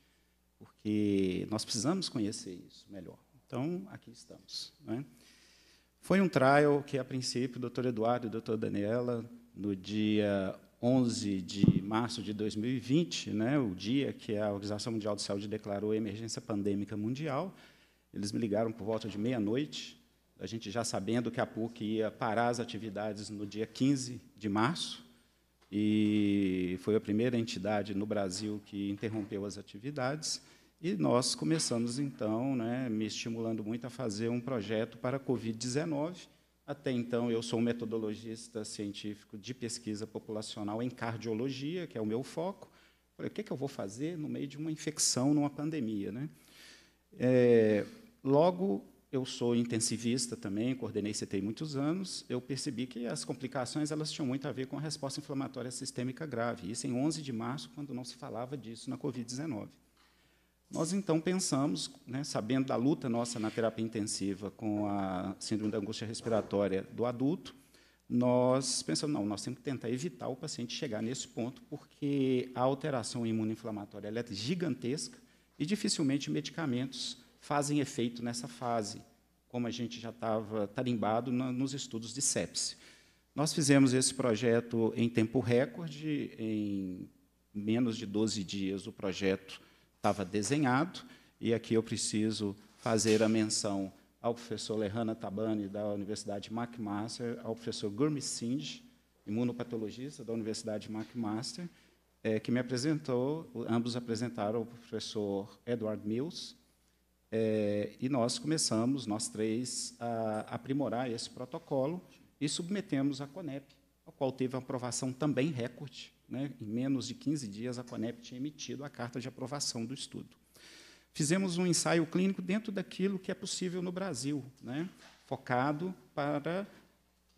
porque nós precisamos conhecer isso melhor. Então, aqui estamos. É? Foi um trial que, a princípio, o doutor Eduardo e o doutor Daniela, no dia 11 de março de 2020, né, o dia que a Organização Mundial de Saúde declarou a emergência pandêmica mundial, eles me ligaram por volta de meia-noite, a gente já sabendo que a PUC ia parar as atividades no dia 15 de março, e foi a primeira entidade no Brasil que interrompeu as atividades, e nós começamos, então, né, me estimulando muito a fazer um projeto para a Covid-19, até então, eu sou um metodologista científico de pesquisa populacional em cardiologia, que é o meu foco. Falei, o que, é que eu vou fazer no meio de uma infecção, numa pandemia? Né? É, logo, eu sou intensivista também, coordenei CTI muitos anos, eu percebi que as complicações elas tinham muito a ver com a resposta inflamatória sistêmica grave. Isso em 11 de março, quando não se falava disso na Covid-19. Nós então pensamos, né, sabendo da luta nossa na terapia intensiva com a síndrome da angústia respiratória do adulto, nós pensamos, não, nós temos que tentar evitar o paciente chegar nesse ponto, porque a alteração imunoinflamatória é gigantesca e dificilmente medicamentos fazem efeito nessa fase, como a gente já estava tarimbado na, nos estudos de sepse. Nós fizemos esse projeto em tempo recorde, em menos de 12 dias o projeto estava desenhado, e aqui eu preciso fazer a menção ao professor Lehana Tabani, da Universidade McMaster, ao professor Gurmit Singh, imunopatologista da Universidade McMaster, é, que me apresentou, ambos apresentaram o professor Edward Mills, é, e nós começamos, nós três, a aprimorar esse protocolo e submetemos à CONEP, a qual teve aprovação também recorde, né? Em menos de 15 dias, a Conep tinha emitido a carta de aprovação do estudo. Fizemos um ensaio clínico dentro daquilo que é possível no Brasil, né? focado para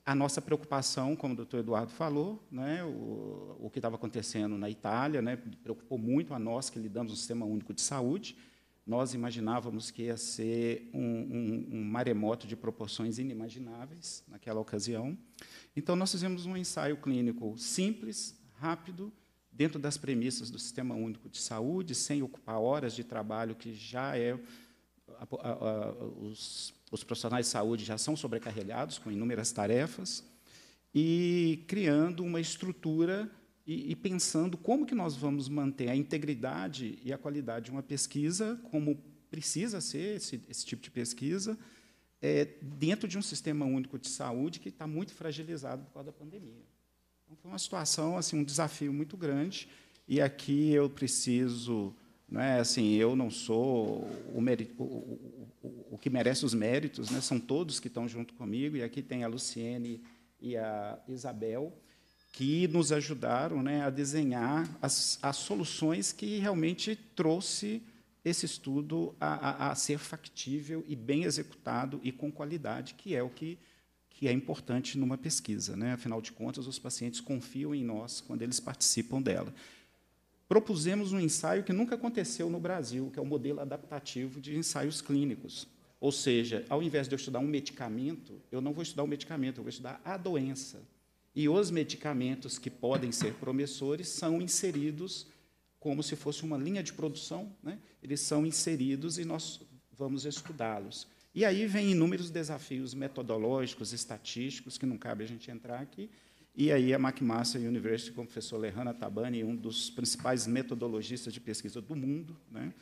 a nossa preocupação, como o doutor Eduardo falou, né, o, o que estava acontecendo na Itália, né, preocupou muito a nós que lidamos no Sistema Único de Saúde. Nós imaginávamos que ia ser um, um, um maremoto de proporções inimagináveis naquela ocasião. Então, nós fizemos um ensaio clínico simples, rápido, dentro das premissas do Sistema Único de Saúde, sem ocupar horas de trabalho que já é. A, a, os, os profissionais de saúde já são sobrecarregados com inúmeras tarefas, e criando uma estrutura e, e, pensando como que nós vamos manter a integridade e a qualidade de uma pesquisa, como precisa ser esse, esse tipo de pesquisa, é, dentro de um sistema único de saúde que está muito fragilizado por causa da pandemia. Então, foi uma situação, assim, um desafio muito grande. E aqui eu preciso, não é assim, eu não sou o, o, o, o que merece os méritos, né? São todos que estão junto comigo. E aqui tem a Luciene e a Isabel que nos ajudaram né, a desenhar as, as soluções que realmente trouxe esse estudo a, a, a, ser factível e bem executado e com qualidade, que é o que que é importante numa pesquisa. Né? Afinal de contas, os pacientes confiam em nós quando eles participam dela. Propusemos um ensaio que nunca aconteceu no Brasil, que é o modelo adaptativo de ensaios clínicos. Ou seja, ao invés de eu estudar um medicamento, eu não vou estudar o um medicamento, eu vou estudar a doença. E os medicamentos que podem ser promissores são inseridos como se fosse uma linha de produção, né? eles são inseridos e nós vamos estudá-los. E aí vem inúmeros desafios metodológicos, estatísticos, que não cabe a gente entrar aqui. E aí a McMaster University, com o professor Lehana Tabani, um dos principais metodologistas de pesquisa do mundo, né,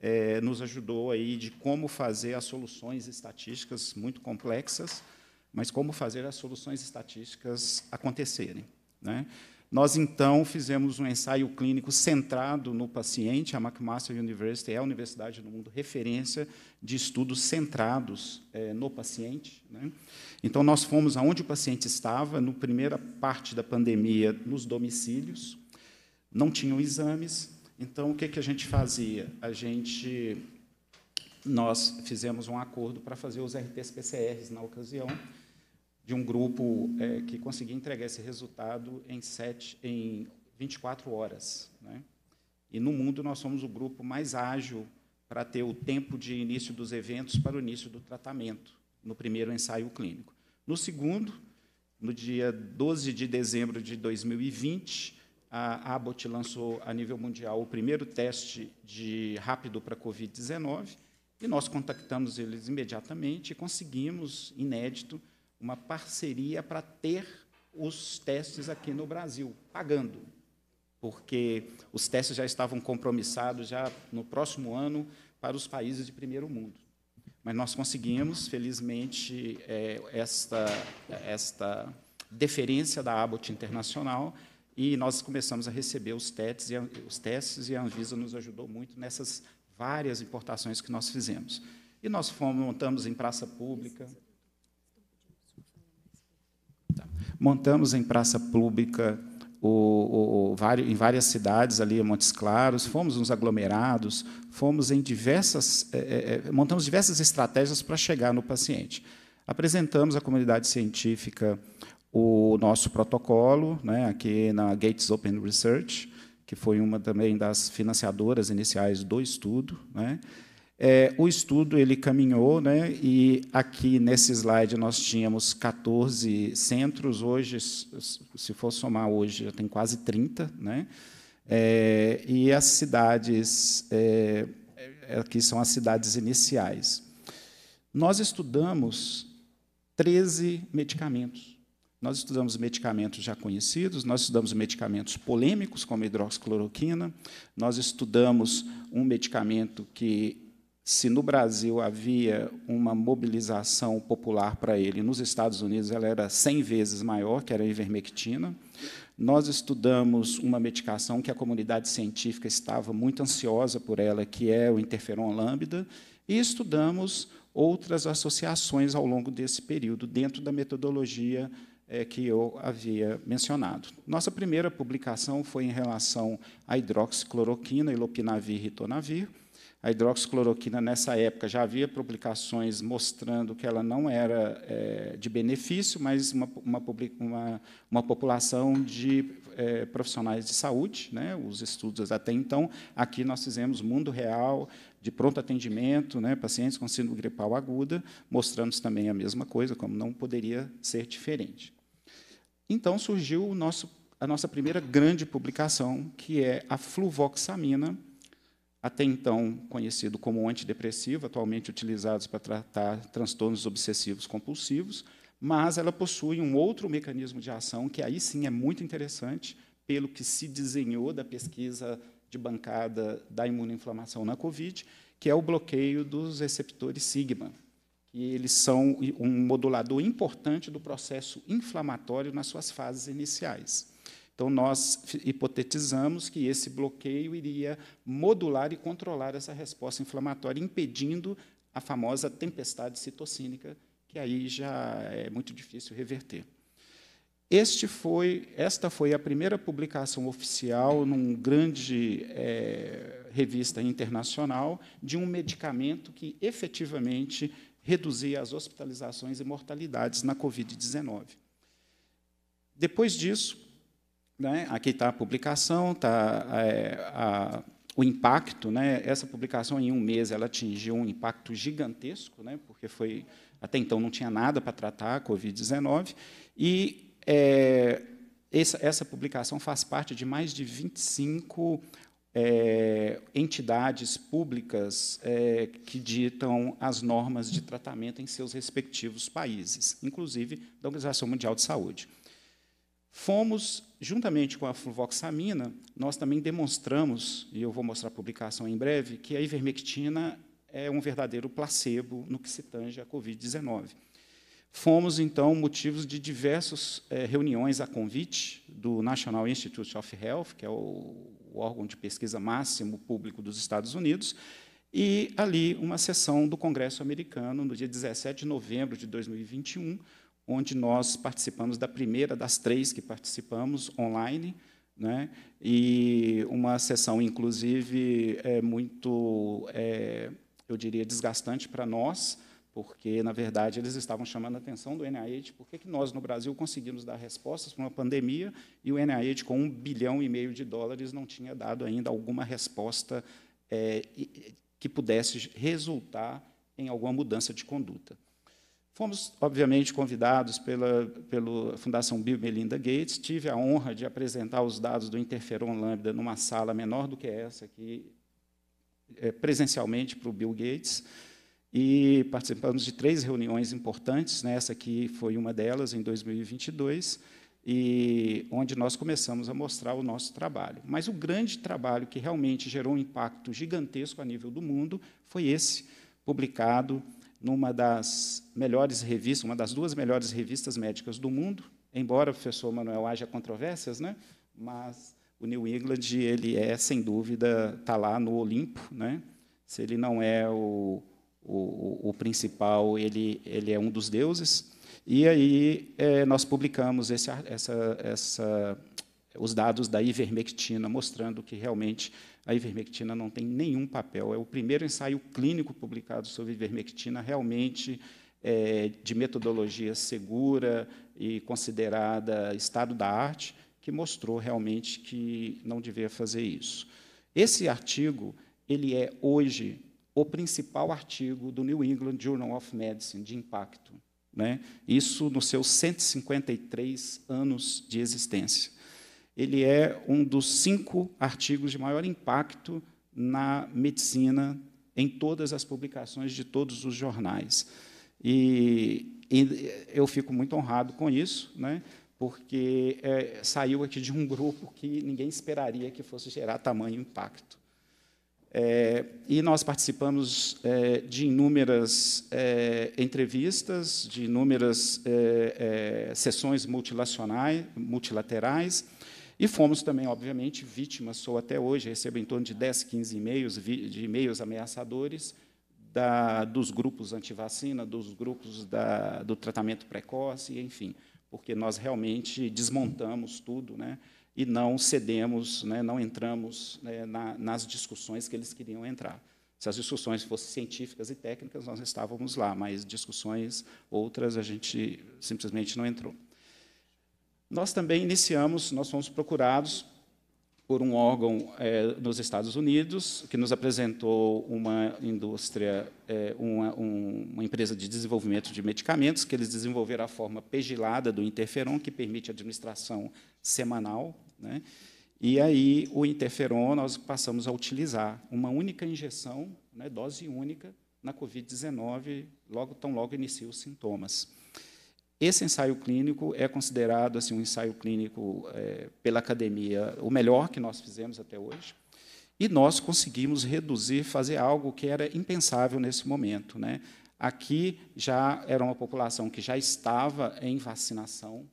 é, nos ajudou aí de como fazer as soluções estatísticas muito complexas, mas como fazer as soluções estatísticas acontecerem. Né? Nós, então, fizemos um ensaio clínico centrado no paciente. A McMaster University é a universidade no mundo referência de estudos centrados é, no paciente. Né? Então, nós fomos aonde o paciente estava, na primeira parte da pandemia, nos domicílios. Não tinham exames. Então, o que, que a gente fazia? A gente... Nós fizemos um acordo para fazer os RTs-PCRs na ocasião de um grupo é, que conseguia entregar esse resultado em, sete, em 24 horas. Né? E no mundo nós somos o grupo mais ágil para ter o tempo de início dos eventos para o início do tratamento, no primeiro ensaio clínico. No segundo, no dia 12 de dezembro de 2020, a Abbott lançou a nível mundial o primeiro teste de rápido para COVID-19 e nós contactamos eles imediatamente e conseguimos, inédito, uma parceria para ter os testes aqui no Brasil, pagando, porque os testes já estavam compromissados já no próximo ano para os países de primeiro mundo. Mas nós conseguimos, felizmente, é, esta, esta deferência da Abbott Internacional e nós começamos a receber os testes, e a, os testes e a Anvisa nos ajudou muito nessas várias importações que nós fizemos. E nós fomos, montamos em praça pública Montamos em praça pública o, o, o, em várias cidades ali, em Montes Claros, fomos nos aglomerados, fomos em diversas, é, é, é, montamos diversas estratégias para chegar no paciente. Apresentamos à comunidade científica o nosso protocolo, né, aqui na Gates Open Research, que foi uma também das financiadoras iniciais do estudo, né, é, o estudo ele caminhou, né, e aqui nesse slide nós tínhamos 14 centros, hoje, se for somar hoje, já tem quase 30. Né, é, e as cidades, é, é, aqui são as cidades iniciais. Nós estudamos 13 medicamentos. Nós estudamos medicamentos já conhecidos, nós estudamos medicamentos polêmicos, como hidroxicloroquina, nós estudamos um medicamento que se no Brasil havia uma mobilização popular para ele, nos Estados Unidos ela era 100 vezes maior, que era a ivermectina. Nós estudamos uma medicação que a comunidade científica estava muito ansiosa por ela, que é o interferon lambda, e estudamos outras associações ao longo desse período, dentro da metodologia é, que eu havia mencionado. Nossa primeira publicação foi em relação à hidroxicloroquina, ilopinavir e ritonavir, a hidroxicloroquina, nessa época, já havia publicações mostrando que ela não era é, de benefício, mas uma, uma, uma, uma população de é, profissionais de saúde, né, os estudos até então. Aqui nós fizemos mundo real, de pronto atendimento, né, pacientes com síndrome gripal aguda, mostrando também a mesma coisa, como não poderia ser diferente. Então surgiu nosso, a nossa primeira grande publicação, que é a fluvoxamina até então conhecido como antidepressivo, atualmente utilizados para tratar transtornos obsessivos compulsivos, mas ela possui um outro mecanismo de ação que aí sim é muito interessante, pelo que se desenhou da pesquisa de bancada da imunoinflamação na COVID, que é o bloqueio dos receptores sigma, que eles são um modulador importante do processo inflamatório nas suas fases iniciais. Então, nós hipotetizamos que esse bloqueio iria modular e controlar essa resposta inflamatória, impedindo a famosa tempestade citocínica, que aí já é muito difícil reverter. Este foi, esta foi a primeira publicação oficial num grande é, revista internacional de um medicamento que efetivamente reduzia as hospitalizações e mortalidades na Covid-19. Depois disso, né? Aqui está a publicação, está é, o impacto. Né? Essa publicação, em um mês, ela atingiu um impacto gigantesco, né? porque foi até então não tinha nada para tratar a Covid-19. E é, essa, essa, publicação faz parte de mais de 25 é, entidades públicas é, que ditam as normas de tratamento em seus respectivos países, inclusive da Organização Mundial de Saúde. Fomos, juntamente com a fluvoxamina, nós também demonstramos, e eu vou mostrar a publicação em breve, que a ivermectina é um verdadeiro placebo no que se tange à Covid-19. Fomos, então, motivos de diversas é, reuniões a convite do National Institute of Health, que é o, o órgão de pesquisa máximo público dos Estados Unidos, e ali uma sessão do Congresso americano, no dia 17 de novembro de 2021, onde nós participamos da primeira das três que participamos online, né? e uma sessão, inclusive, é muito, é, eu diria, desgastante para nós, porque, na verdade, eles estavam chamando a atenção do NIH, por que nós, no Brasil, conseguimos dar respostas para uma pandemia e o NIH, com um bilhão e meio de dólares, não tinha dado ainda alguma resposta é, que pudesse resultar em alguma mudança de conduta. Fomos, obviamente, convidados pela, pela Fundação Bill Melinda Gates. Tive a honra de apresentar os dados do interferon lambda numa sala menor do que essa aqui, é, presencialmente para o Bill Gates. E participamos de três reuniões importantes. Né? Essa aqui foi uma delas, em 2022 e onde nós começamos a mostrar o nosso trabalho. Mas o grande trabalho que realmente gerou um impacto gigantesco a nível do mundo foi esse publicado numa das melhores revistas, uma das duas melhores revistas médicas do mundo, embora o professor Manuel haja controvérsias, né? mas o New England ele é, sem dúvida, está lá no Olimpo. Né? Se ele não é o, o, o principal, ele, ele é um dos deuses. E aí é, nós publicamos esse, essa, essa, os dados da ivermectina, mostrando que realmente a ivermectina não tem nenhum papel. É o primeiro ensaio clínico publicado sobre ivermectina realmente é, de metodologia segura e considerada estado da arte, que mostrou realmente que não devia fazer isso. Esse artigo ele é hoje o principal artigo do New England Journal of Medicine de impacto. Né? Isso nos seus 153 anos de existência ele é um dos cinco artigos de maior impacto na medicina em todas as publicações de todos os jornais. E, e eu fico muito honrado com isso, né? porque é, saiu aqui de um grupo que ninguém esperaria que fosse gerar tamanho impacto. É, e nós participamos é, de inúmeras é, entrevistas, de inúmeras é, é, sessões multilaterais, e fomos também, obviamente, vítimas, sou até hoje, recebo em torno de 10, 15 e-mails, de e-mails ameaçadores da, dos grupos antivacina, dos grupos da, do tratamento precoce, enfim, porque nós realmente desmontamos tudo, né? e não cedemos, né, não entramos né, na, nas discussões que eles queriam entrar. Se as discussões fossem científicas e técnicas, nós estávamos lá, mas discussões outras a gente simplesmente não entrou. Nós também iniciamos, nós fomos procurados por um órgão é, nos Estados Unidos, que nos apresentou uma indústria, é, uma, um, uma, empresa de desenvolvimento de medicamentos, que eles desenvolveram a forma pegilada do interferon, que permite a administração semanal. Né? E aí, o interferon, nós passamos a utilizar uma única injeção, né, dose única, na Covid-19, logo, tão logo inicia os sintomas. Esse ensaio clínico é considerado assim um ensaio clínico é, pela academia o melhor que nós fizemos até hoje. E nós conseguimos reduzir, fazer algo que era impensável nesse momento. Né? Aqui já era uma população que já estava em vacinação,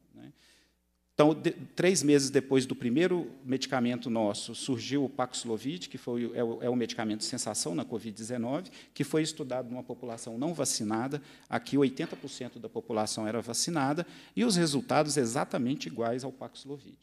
então, de, três meses depois do primeiro medicamento nosso, surgiu o Paxlovid, que foi, é, o, é o medicamento sensação na Covid-19, que foi estudado numa população não vacinada. Aqui, 80% da população era vacinada, e os resultados exatamente iguais ao Paxlovid.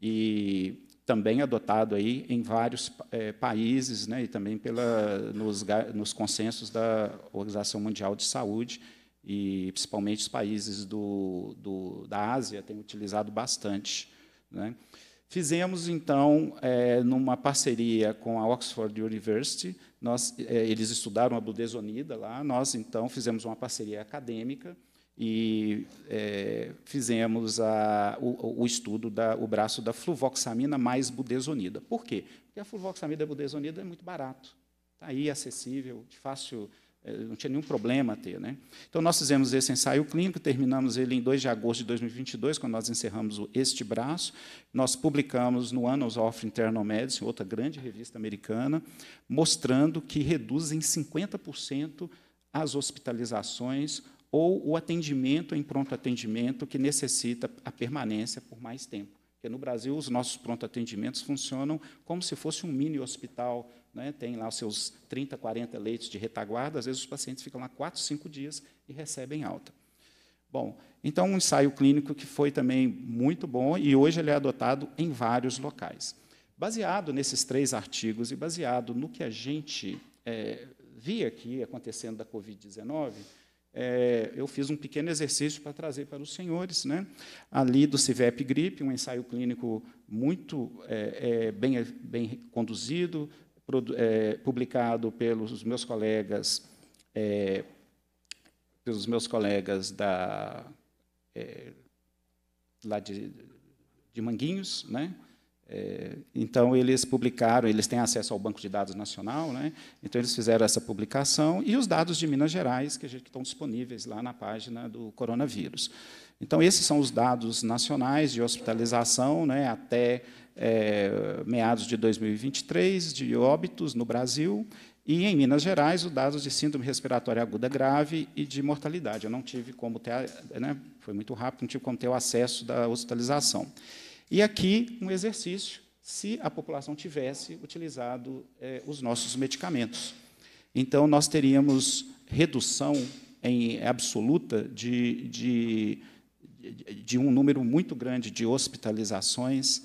E também adotado aí em vários é, países, né, e também pela, nos, nos consensos da Organização Mundial de Saúde, e principalmente os países do, do, da Ásia têm utilizado bastante. Né? Fizemos, então, é, numa parceria com a Oxford University, nós, é, eles estudaram a budesonida lá, nós, então, fizemos uma parceria acadêmica e é, fizemos a, o, o, estudo, do braço da fluvoxamina mais budesonida. Por quê? Porque a fluvoxamina budesonida é muito barato, está aí, acessível, de fácil é, não tinha nenhum problema ter. Né? Então, nós fizemos esse ensaio clínico, terminamos ele em 2 de agosto de 2022, quando nós encerramos este braço. Nós publicamos no Annals of Internal Medicine, outra grande revista americana, mostrando que reduz em 50% as hospitalizações ou o atendimento em pronto atendimento que necessita a permanência por mais tempo. Porque no Brasil, os nossos pronto atendimentos funcionam como se fosse um mini hospital né, tem lá os seus 30, 40 leitos de retaguarda, às vezes os pacientes ficam lá 4, 5 dias e recebem alta. Bom, então um ensaio clínico que foi também muito bom e hoje ele é adotado em vários locais. Baseado nesses três artigos e baseado no que a gente é, via aqui acontecendo da Covid-19, é, eu fiz um pequeno exercício para trazer para os senhores, né? ali do CIVEP Gripe, um ensaio clínico muito é, é bem, bem conduzido, é, publicado pelos meus colegas, é, pelos meus colegas da, é, lá de, de Manguinhos, né? É, então eles publicaram, eles têm acesso ao banco de dados nacional, né? Então eles fizeram essa publicação e os dados de Minas Gerais que, que estão disponíveis lá na página do coronavírus. Então esses são os dados nacionais de hospitalização, né? Até é, meados de 2023 de óbitos no Brasil e, em Minas Gerais, o dado de síndrome respiratória aguda grave e de mortalidade. Eu não tive como ter, né, foi muito rápido, não tive como ter o acesso da hospitalização. E aqui um exercício, se a população tivesse utilizado é, os nossos medicamentos. Então, nós teríamos redução em é, absoluta de, de, de um número muito grande de hospitalizações,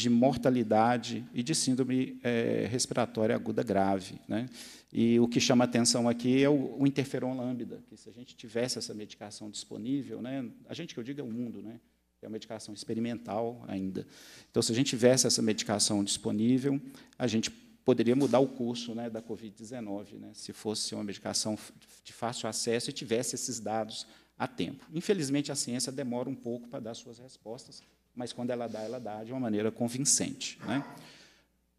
de mortalidade e de síndrome é, respiratória aguda grave. Né? E o que chama atenção aqui é o, o, interferon lambda, que se a gente tivesse essa medicação disponível, né, a gente que eu digo é o mundo, né, é uma medicação experimental ainda. Então, se a gente tivesse essa medicação disponível, a gente poderia mudar o curso né, da Covid-19, né, se fosse uma medicação de fácil acesso e tivesse esses dados a tempo. Infelizmente, a ciência demora um pouco para dar suas respostas, mas quando ela dá, ela dá de uma maneira convincente. Né?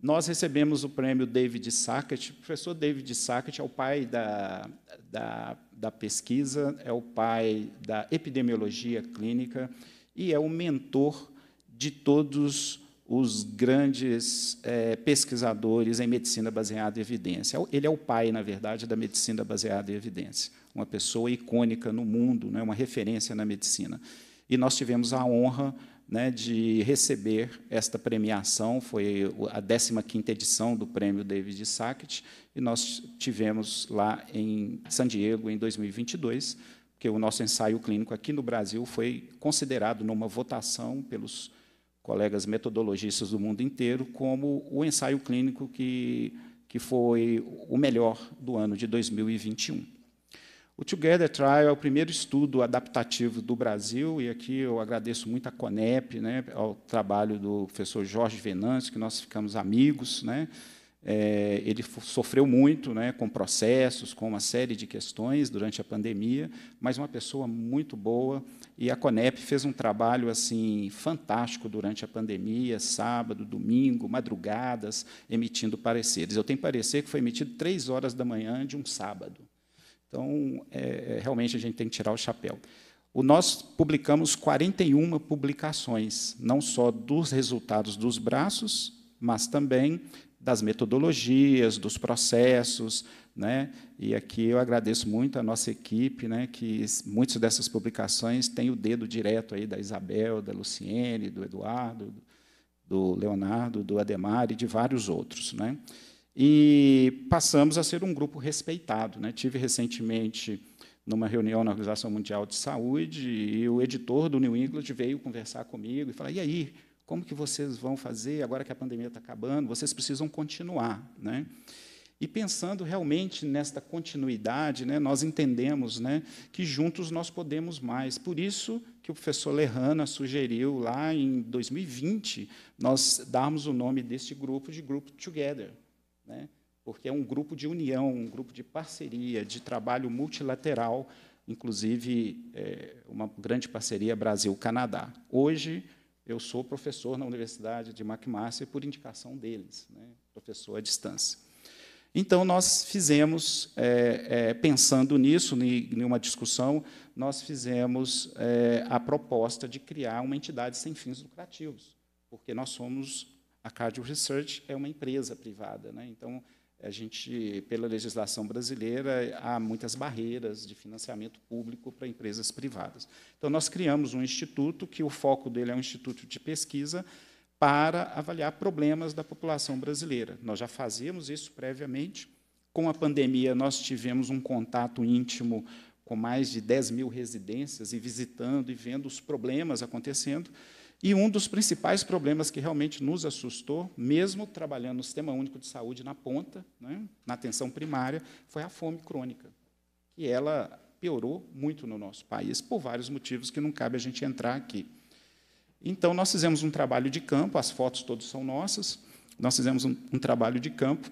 Nós recebemos o prêmio David Sackett. O professor David Sackett é o pai da, da, da pesquisa, é o pai da epidemiologia clínica e é o mentor de todos os grandes é, pesquisadores em medicina baseada em evidência. Ele é o pai, na verdade, da medicina baseada em evidência, uma pessoa icônica no mundo, né, uma referência na medicina. E nós tivemos a honra né, de receber esta premiação. Foi a 15 edição do prêmio David Sackett, e nós tivemos lá em San Diego, em 2022, porque o nosso ensaio clínico aqui no Brasil foi considerado numa votação pelos colegas metodologistas do mundo inteiro como o ensaio clínico que, que foi o melhor do ano de 2021. O Together Trial é o primeiro estudo adaptativo do Brasil, e aqui eu agradeço muito à Conep, né, ao trabalho do professor Jorge Venâncio, que nós ficamos amigos. Né? É, ele sofreu muito né, com processos, com uma série de questões durante a pandemia, mas uma pessoa muito boa. E a Conep fez um trabalho assim fantástico durante a pandemia, sábado, domingo, madrugadas, emitindo pareceres. Eu tenho parecer que foi emitido três horas da manhã de um sábado. Então, é, é, realmente a gente tem que tirar o chapéu. O, nós publicamos 41 publicações, não só dos resultados dos braços, mas também das metodologias, dos processos, né? E aqui eu agradeço muito a nossa equipe, né? Que muitas dessas publicações têm o dedo direto aí da Isabel, da Luciene, do Eduardo, do Leonardo, do Ademar e de vários outros, né? e passamos a ser um grupo respeitado. Né? Tive recentemente numa reunião na Organização Mundial de Saúde e o editor do New England veio conversar comigo e falar: e aí, como que vocês vão fazer agora que a pandemia está acabando? Vocês precisam continuar, né? E pensando realmente nesta continuidade, né, nós entendemos né, que juntos nós podemos mais. Por isso que o professor Lerrana sugeriu lá em 2020 nós darmos o nome deste grupo de Grupo Together, né? porque é um grupo de união, um grupo de parceria, de trabalho multilateral, inclusive é, uma grande parceria Brasil-Canadá. Hoje, eu sou professor na Universidade de McMaster por indicação deles, né? professor à distância. Então, nós fizemos, é, é, pensando nisso, em uma discussão, nós fizemos é, a proposta de criar uma entidade sem fins lucrativos, porque nós somos a Cardio Research é uma empresa privada, né? então a gente, pela legislação brasileira, há muitas barreiras de financiamento público para empresas privadas. Então, nós criamos um instituto que o foco dele é um instituto de pesquisa para avaliar problemas da população brasileira. Nós já fazíamos isso previamente. Com a pandemia, nós tivemos um contato íntimo com mais de 10 mil residências e visitando e vendo os problemas acontecendo. E um dos principais problemas que realmente nos assustou, mesmo trabalhando no Sistema Único de Saúde na ponta, né, na atenção primária, foi a fome crônica, que ela piorou muito no nosso país, por vários motivos que não cabe a gente entrar aqui. Então, nós fizemos um trabalho de campo, as fotos todas são nossas, nós fizemos um, um trabalho de campo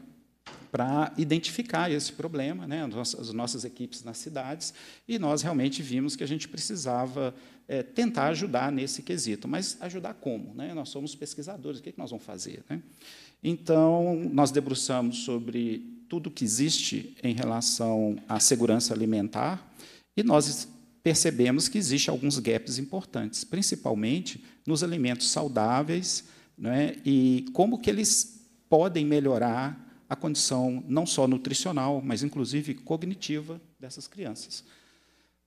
para identificar esse problema, né, as nossas equipes nas cidades, e nós realmente vimos que a gente precisava é, tentar ajudar nesse quesito. Mas ajudar como? Né? Nós somos pesquisadores, o que, é que nós vamos fazer? Né? Então, nós debruçamos sobre tudo que existe em relação à segurança alimentar e nós percebemos que existe alguns gaps importantes, principalmente nos alimentos saudáveis, né, e como que eles podem melhorar a condição não só nutricional, mas inclusive cognitiva dessas crianças.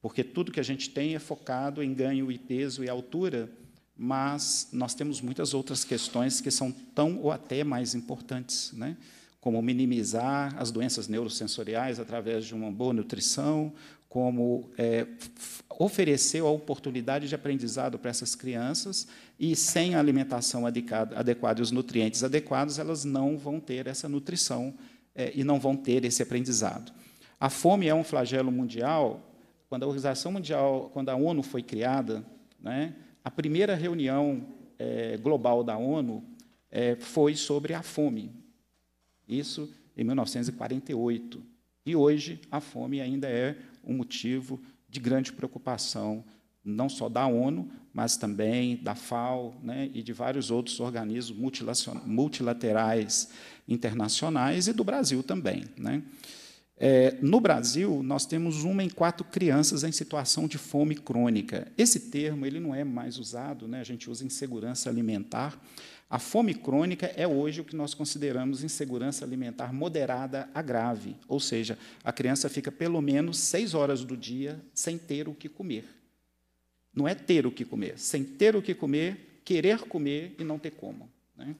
Porque tudo que a gente tem é focado em ganho e peso e altura, mas nós temos muitas outras questões que são tão ou até mais importantes, né? como minimizar as doenças neurosensoriais através de uma boa nutrição, como é, ofereceu a oportunidade de aprendizado para essas crianças e sem a alimentação adequada, adequada e os nutrientes adequados, elas não vão ter essa nutrição é, e não vão ter esse aprendizado. A fome é um flagelo mundial. Quando a Organização Mundial, quando a ONU foi criada, né, a primeira reunião é, global da ONU é, foi sobre a fome. Isso em 1948. E hoje a fome ainda é um motivo de grande preocupação, não só da ONU, mas também da FAO né, e de vários outros organismos multilaterais internacionais e do Brasil também. Né. É, no Brasil, nós temos uma em quatro crianças em situação de fome crônica. Esse termo ele não é mais usado, né, a gente usa insegurança alimentar, a fome crônica é hoje o que nós consideramos insegurança alimentar moderada a grave, ou seja, a criança fica pelo menos seis horas do dia sem ter o que comer. Não é ter o que comer, sem ter o que comer, querer comer e não ter como. Né?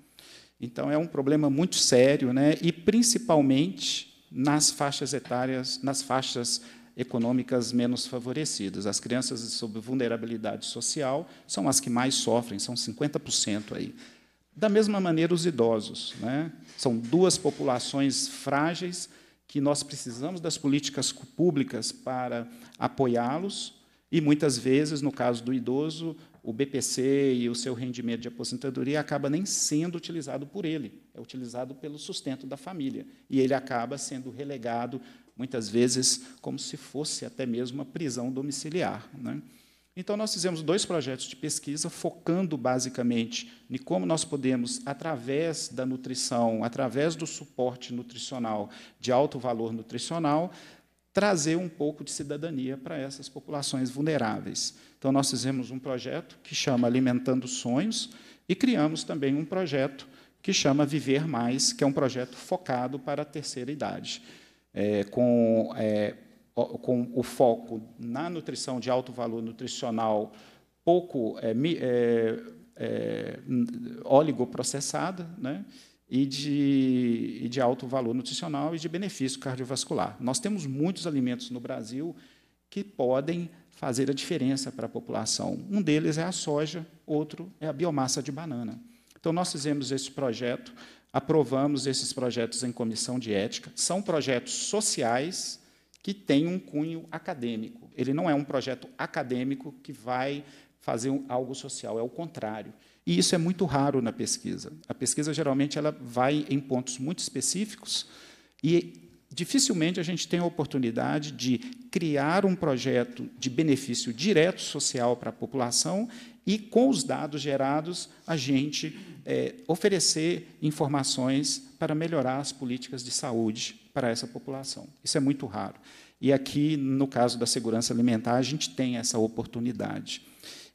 Então é um problema muito sério, né? E principalmente nas faixas etárias, nas faixas econômicas menos favorecidas. As crianças sob vulnerabilidade social são as que mais sofrem, são 50% aí. Da mesma maneira, os idosos. Né? São duas populações frágeis que nós precisamos das políticas públicas para apoiá-los, e muitas vezes, no caso do idoso, o BPC e o seu rendimento de aposentadoria acaba nem sendo utilizado por ele, é utilizado pelo sustento da família, e ele acaba sendo relegado, muitas vezes, como se fosse até mesmo uma prisão domiciliar. Né? Então, nós fizemos dois projetos de pesquisa focando basicamente em como nós podemos, através da nutrição, através do suporte nutricional de alto valor nutricional, trazer um pouco de cidadania para essas populações vulneráveis. Então, nós fizemos um projeto que chama Alimentando Sonhos e criamos também um projeto que chama Viver Mais, que é um projeto focado para a terceira idade, é, com é, com o foco na nutrição de alto valor nutricional, pouco é, é, é, oligoprocessada, né? E de, e de alto valor nutricional e de benefício cardiovascular. Nós temos muitos alimentos no Brasil que podem fazer a diferença para a população. Um deles é a soja, outro é a biomassa de banana. Então, nós fizemos esse projeto, aprovamos esses projetos em comissão de ética. São projetos sociais, que tem um cunho acadêmico. Ele não é um projeto acadêmico que vai fazer algo social, é o contrário. E isso é muito raro na pesquisa. A pesquisa geralmente ela vai em pontos muito específicos e dificilmente a gente tem a oportunidade de criar um projeto de benefício direto social para a população e, com os dados gerados, a gente é, oferecer informações para melhorar as políticas de saúde para essa população. Isso é muito raro. E aqui, no caso da segurança alimentar, a gente tem essa oportunidade.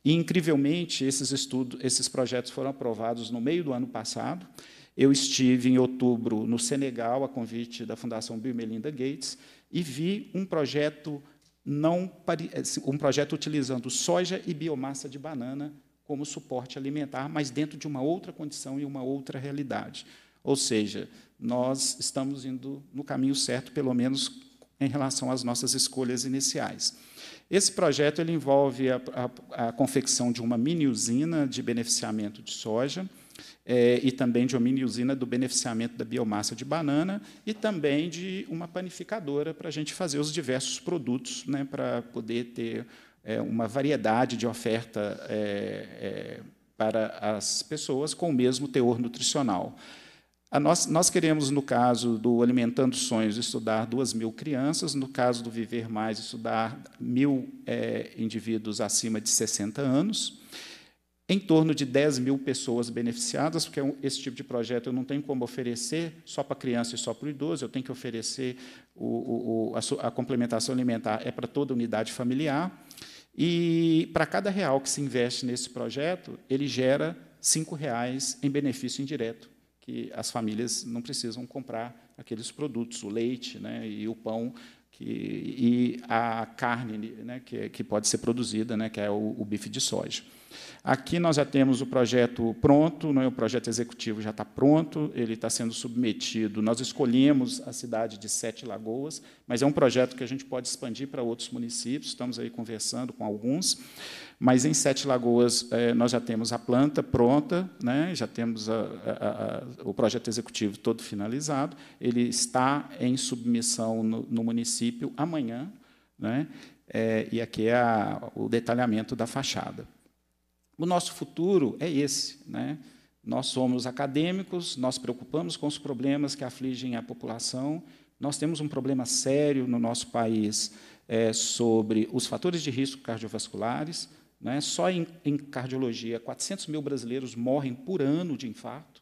E, incrivelmente, esses estudos, esses projetos foram aprovados no meio do ano passado. Eu estive em outubro no Senegal, a convite da Fundação Bill Melinda Gates, e vi um projeto não eh, um projeto utilizando soja e biomassa de banana como suporte alimentar, mas dentro de uma outra condição e uma outra realidade. Ou seja, nós estamos indo no caminho certo, pelo menos em relação às nossas escolhas iniciais. Esse projeto ele envolve a, a, a confecção de uma mini usina de beneficiamento de soja, é, e também de uma mini usina do beneficiamento da biomassa de banana e também de uma panificadora para a gente fazer os diversos produtos, né, para poder ter é, uma variedade de oferta é, é, para as pessoas com o mesmo teor nutricional. Nós, nós, queremos, no caso do Alimentando Sonhos, estudar duas mil crianças, no caso do Viver Mais, estudar mil é, indivíduos acima de 60 anos em torno de 10 mil pessoas beneficiadas, porque é esse tipo de projeto eu não tenho como oferecer só para criança e só para o idoso, eu tenho que oferecer o, o, a, a complementação alimentar é para toda unidade familiar. E para cada real que se investe nesse projeto, ele gera cinco reais em benefício indireto, que as famílias não precisam comprar aqueles produtos, o leite né, e o pão que, e a carne né, que, que pode ser produzida, né, que é o, o bife de soja. Aqui nós já temos o projeto pronto, né, o projeto executivo já está pronto, ele está sendo submetido. Nós escolhemos a cidade de Sete Lagoas, mas é um projeto que a gente pode expandir para outros municípios, estamos aí conversando com alguns. Mas em Sete Lagoas eh, nós já temos a planta pronta, né, já temos a, a, a, o projeto executivo todo finalizado, ele está em submissão no, no município amanhã, né, é, e aqui é o detalhamento da fachada. O nosso futuro é esse. Né? Nós somos acadêmicos, nós preocupamos com os problemas que afligem a população, nós temos um problema sério no nosso país é, sobre os fatores de risco cardiovasculares. Né? Só em, em cardiologia, 400 mil brasileiros morrem por ano de infarto.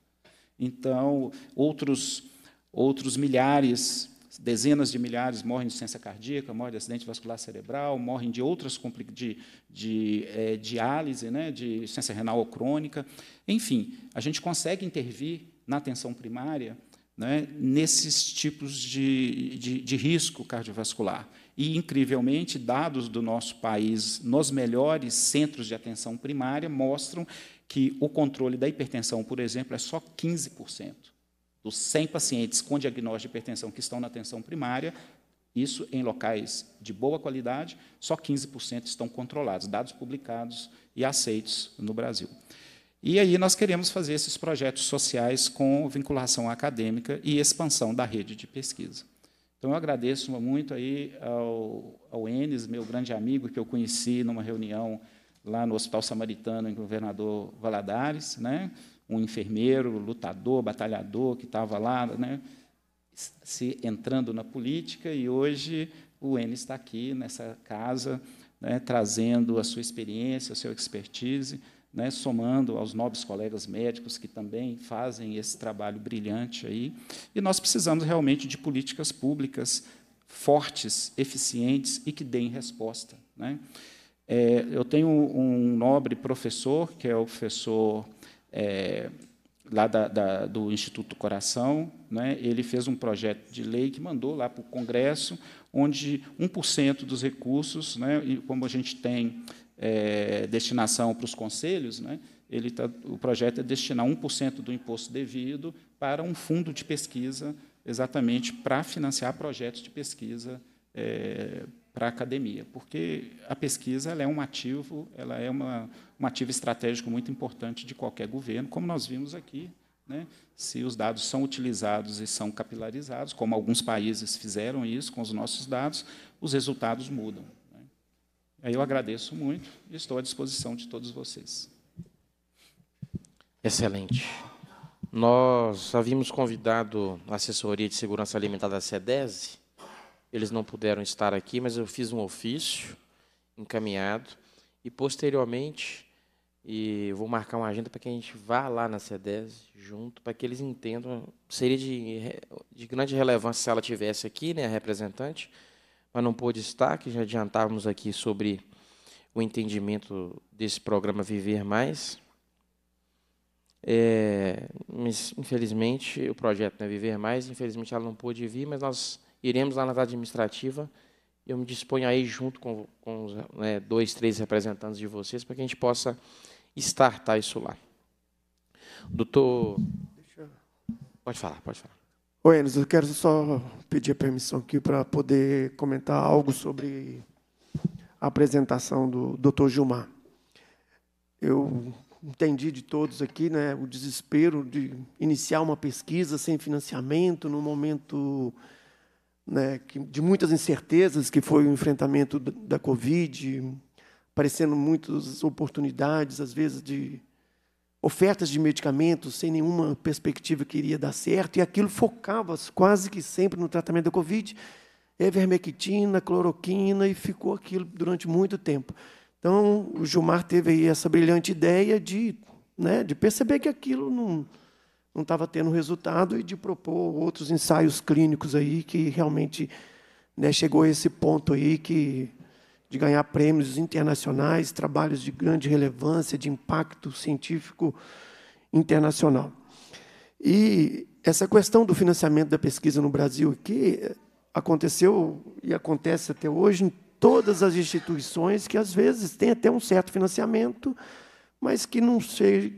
Então, outros, outros milhares dezenas de milhares morrem de insuficiência cardíaca, morrem de acidente vascular cerebral, morrem de outras de, de é, diálise, né, de insuficiência renal crônica. Enfim, a gente consegue intervir na atenção primária né, nesses tipos de, de, de risco cardiovascular. E, incrivelmente, dados do nosso país nos melhores centros de atenção primária mostram que o controle da hipertensão, por exemplo, é só 15%. Dos 100 pacientes com diagnóstico de hipertensão que estão na atenção primária, isso em locais de boa qualidade, só 15% estão controlados, dados publicados e aceitos no Brasil. E aí nós queremos fazer esses projetos sociais com vinculação acadêmica e expansão da rede de pesquisa. Então eu agradeço muito aí ao, ao Enes, meu grande amigo, que eu conheci numa reunião lá no Hospital Samaritano, em Governador Valadares, né? um enfermeiro, lutador, batalhador, que estava lá, né, se entrando na política, e hoje o N está aqui nessa casa, né, trazendo a sua experiência, a sua expertise, né, somando aos nobres colegas médicos que também fazem esse trabalho brilhante aí. E nós precisamos realmente de políticas públicas fortes, eficientes e que deem resposta. Né? É, eu tenho um nobre professor, que é o professor é, lá da, da, do Instituto Coração, né, ele fez um projeto de lei que mandou lá para o Congresso, onde 1% dos recursos, né, e como a gente tem é, destinação para os conselhos, né, ele tá, o projeto é destinar 1% do imposto devido para um fundo de pesquisa, exatamente para financiar projetos de pesquisa é, para a academia, porque a pesquisa é um ativo, ela é uma, um ativo estratégico muito importante de qualquer governo, como nós vimos aqui. Né? Se os dados são utilizados e são capilarizados, como alguns países fizeram isso com os nossos dados, os resultados mudam. Né? Aí eu agradeço muito e estou à disposição de todos vocês. Excelente. Nós havíamos convidado a assessoria de segurança alimentar da SEDESE eles não puderam estar aqui, mas eu fiz um ofício encaminhado e posteriormente e vou marcar uma agenda para que a gente vá lá na CEDES junto, para que eles entendam. Seria de, de grande relevância se ela tivesse aqui, né, a representante, mas não pôde estar, que já adiantávamos aqui sobre o entendimento desse programa Viver Mais. É, mas, infelizmente, o projeto não é Viver Mais, infelizmente ela não pôde vir, mas nós iremos lá na administrativa. Eu me disponho aí junto com, com os, né, dois, três representantes de vocês para que a gente possa startar isso lá. Doutor. Eu... Pode falar, pode falar. Oi, Enes, eu quero só pedir a permissão aqui para poder comentar algo sobre a apresentação do Dr. Gilmar. Eu entendi de todos aqui né, o desespero de iniciar uma pesquisa sem financiamento, num momento né, de muitas incertezas, que foi o enfrentamento da, da Covid, aparecendo muitas oportunidades, às vezes, de ofertas de medicamentos sem nenhuma perspectiva que iria dar certo, e aquilo focava quase que sempre no tratamento da Covid, evermectina, cloroquina, e ficou aquilo durante muito tempo. Então, o Gilmar teve aí essa brilhante ideia de, né, de perceber que aquilo não não estava tendo resultado e de propor outros ensaios clínicos aí que realmente né, chegou a esse ponto aí que de ganhar prêmios internacionais, trabalhos de grande relevância, de impacto científico internacional. E essa questão do financiamento da pesquisa no Brasil aqui aconteceu e acontece até hoje em todas as instituições que às vezes tem até um certo financiamento, mas que não chega,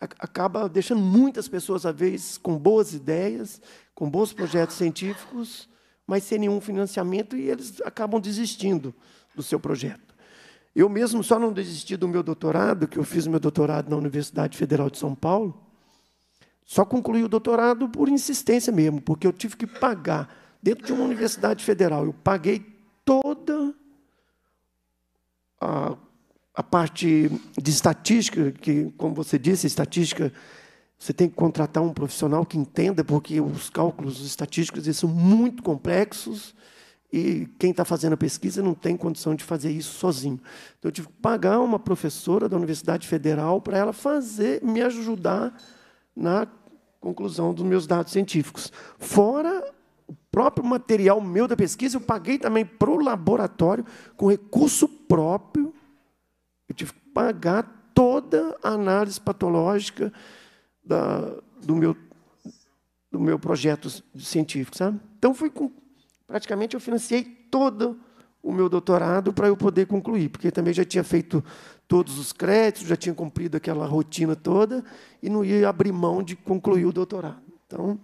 acaba deixando muitas pessoas, às vezes, com boas ideias, com bons projetos científicos, mas sem nenhum financiamento, e eles acabam desistindo do seu projeto. Eu mesmo só não desisti do meu doutorado, que eu fiz meu doutorado na Universidade Federal de São Paulo, só concluí o doutorado por insistência mesmo, porque eu tive que pagar, dentro de uma universidade federal, eu paguei toda a a parte de estatística, que, como você disse, estatística, você tem que contratar um profissional que entenda, porque os cálculos estatísticos são muito complexos e quem está fazendo a pesquisa não tem condição de fazer isso sozinho. Então, eu tive que pagar uma professora da Universidade Federal para ela fazer, me ajudar na conclusão dos meus dados científicos. Fora o próprio material meu da pesquisa, eu paguei também para o laboratório com recurso próprio eu tive que pagar toda a análise patológica da, do, meu, do meu projeto científico, sabe? Então, fui com, praticamente eu financiei todo o meu doutorado para eu poder concluir, porque também já tinha feito todos os créditos, já tinha cumprido aquela rotina toda e não ia abrir mão de concluir o doutorado. Então,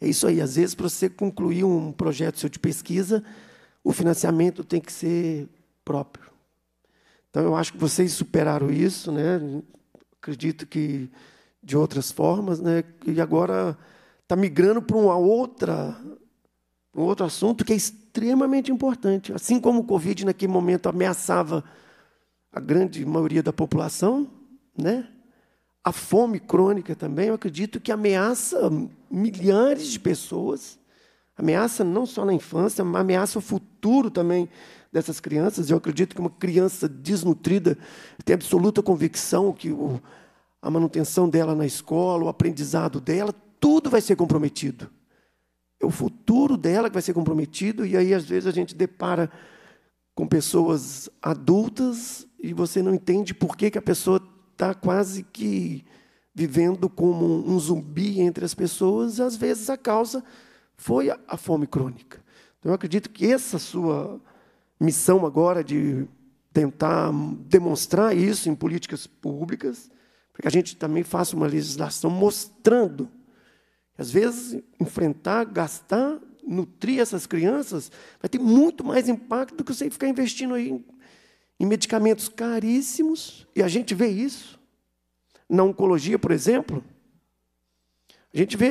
é isso aí. Às vezes, para você concluir um projeto seu de pesquisa, o financiamento tem que ser próprio. Então eu acho que vocês superaram isso, né? Acredito que de outras formas, né? E agora está migrando para uma outra, um outro assunto que é extremamente importante. Assim como o Covid naquele momento ameaçava a grande maioria da população, né? A fome crônica também, eu acredito que ameaça milhares de pessoas, ameaça não só na infância, mas ameaça o futuro também dessas crianças. Eu acredito que uma criança desnutrida tem absoluta convicção que o, a manutenção dela na escola, o aprendizado dela, tudo vai ser comprometido. É o futuro dela que vai ser comprometido, e aí, às vezes, a gente depara com pessoas adultas e você não entende por que, que a pessoa está quase que vivendo como um zumbi entre as pessoas, e às vezes a causa foi a, a fome crônica. Então, eu acredito que essa sua missão agora de tentar demonstrar isso em políticas públicas, para que a gente também faça uma legislação mostrando. Às vezes, enfrentar, gastar, nutrir essas crianças vai ter muito mais impacto do que você ficar investindo aí em, em medicamentos caríssimos, e a gente vê isso. Na oncologia, por exemplo, a gente vê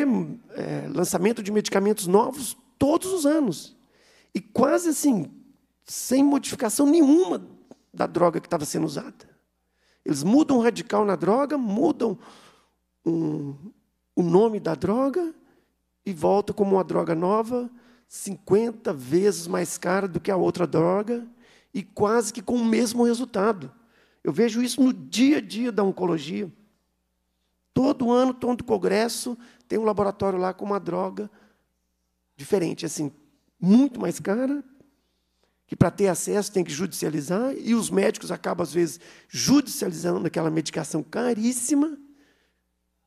é, lançamento de medicamentos novos todos os anos. E quase assim, sem modificação nenhuma da droga que estava sendo usada. Eles mudam o radical na droga, mudam um, o nome da droga e volta como uma droga nova, 50 vezes mais cara do que a outra droga e quase que com o mesmo resultado. Eu vejo isso no dia a dia da oncologia. Todo ano, todo congresso, tem um laboratório lá com uma droga diferente, assim, muito mais cara, que para ter acesso tem que judicializar, e os médicos acabam, às vezes, judicializando aquela medicação caríssima,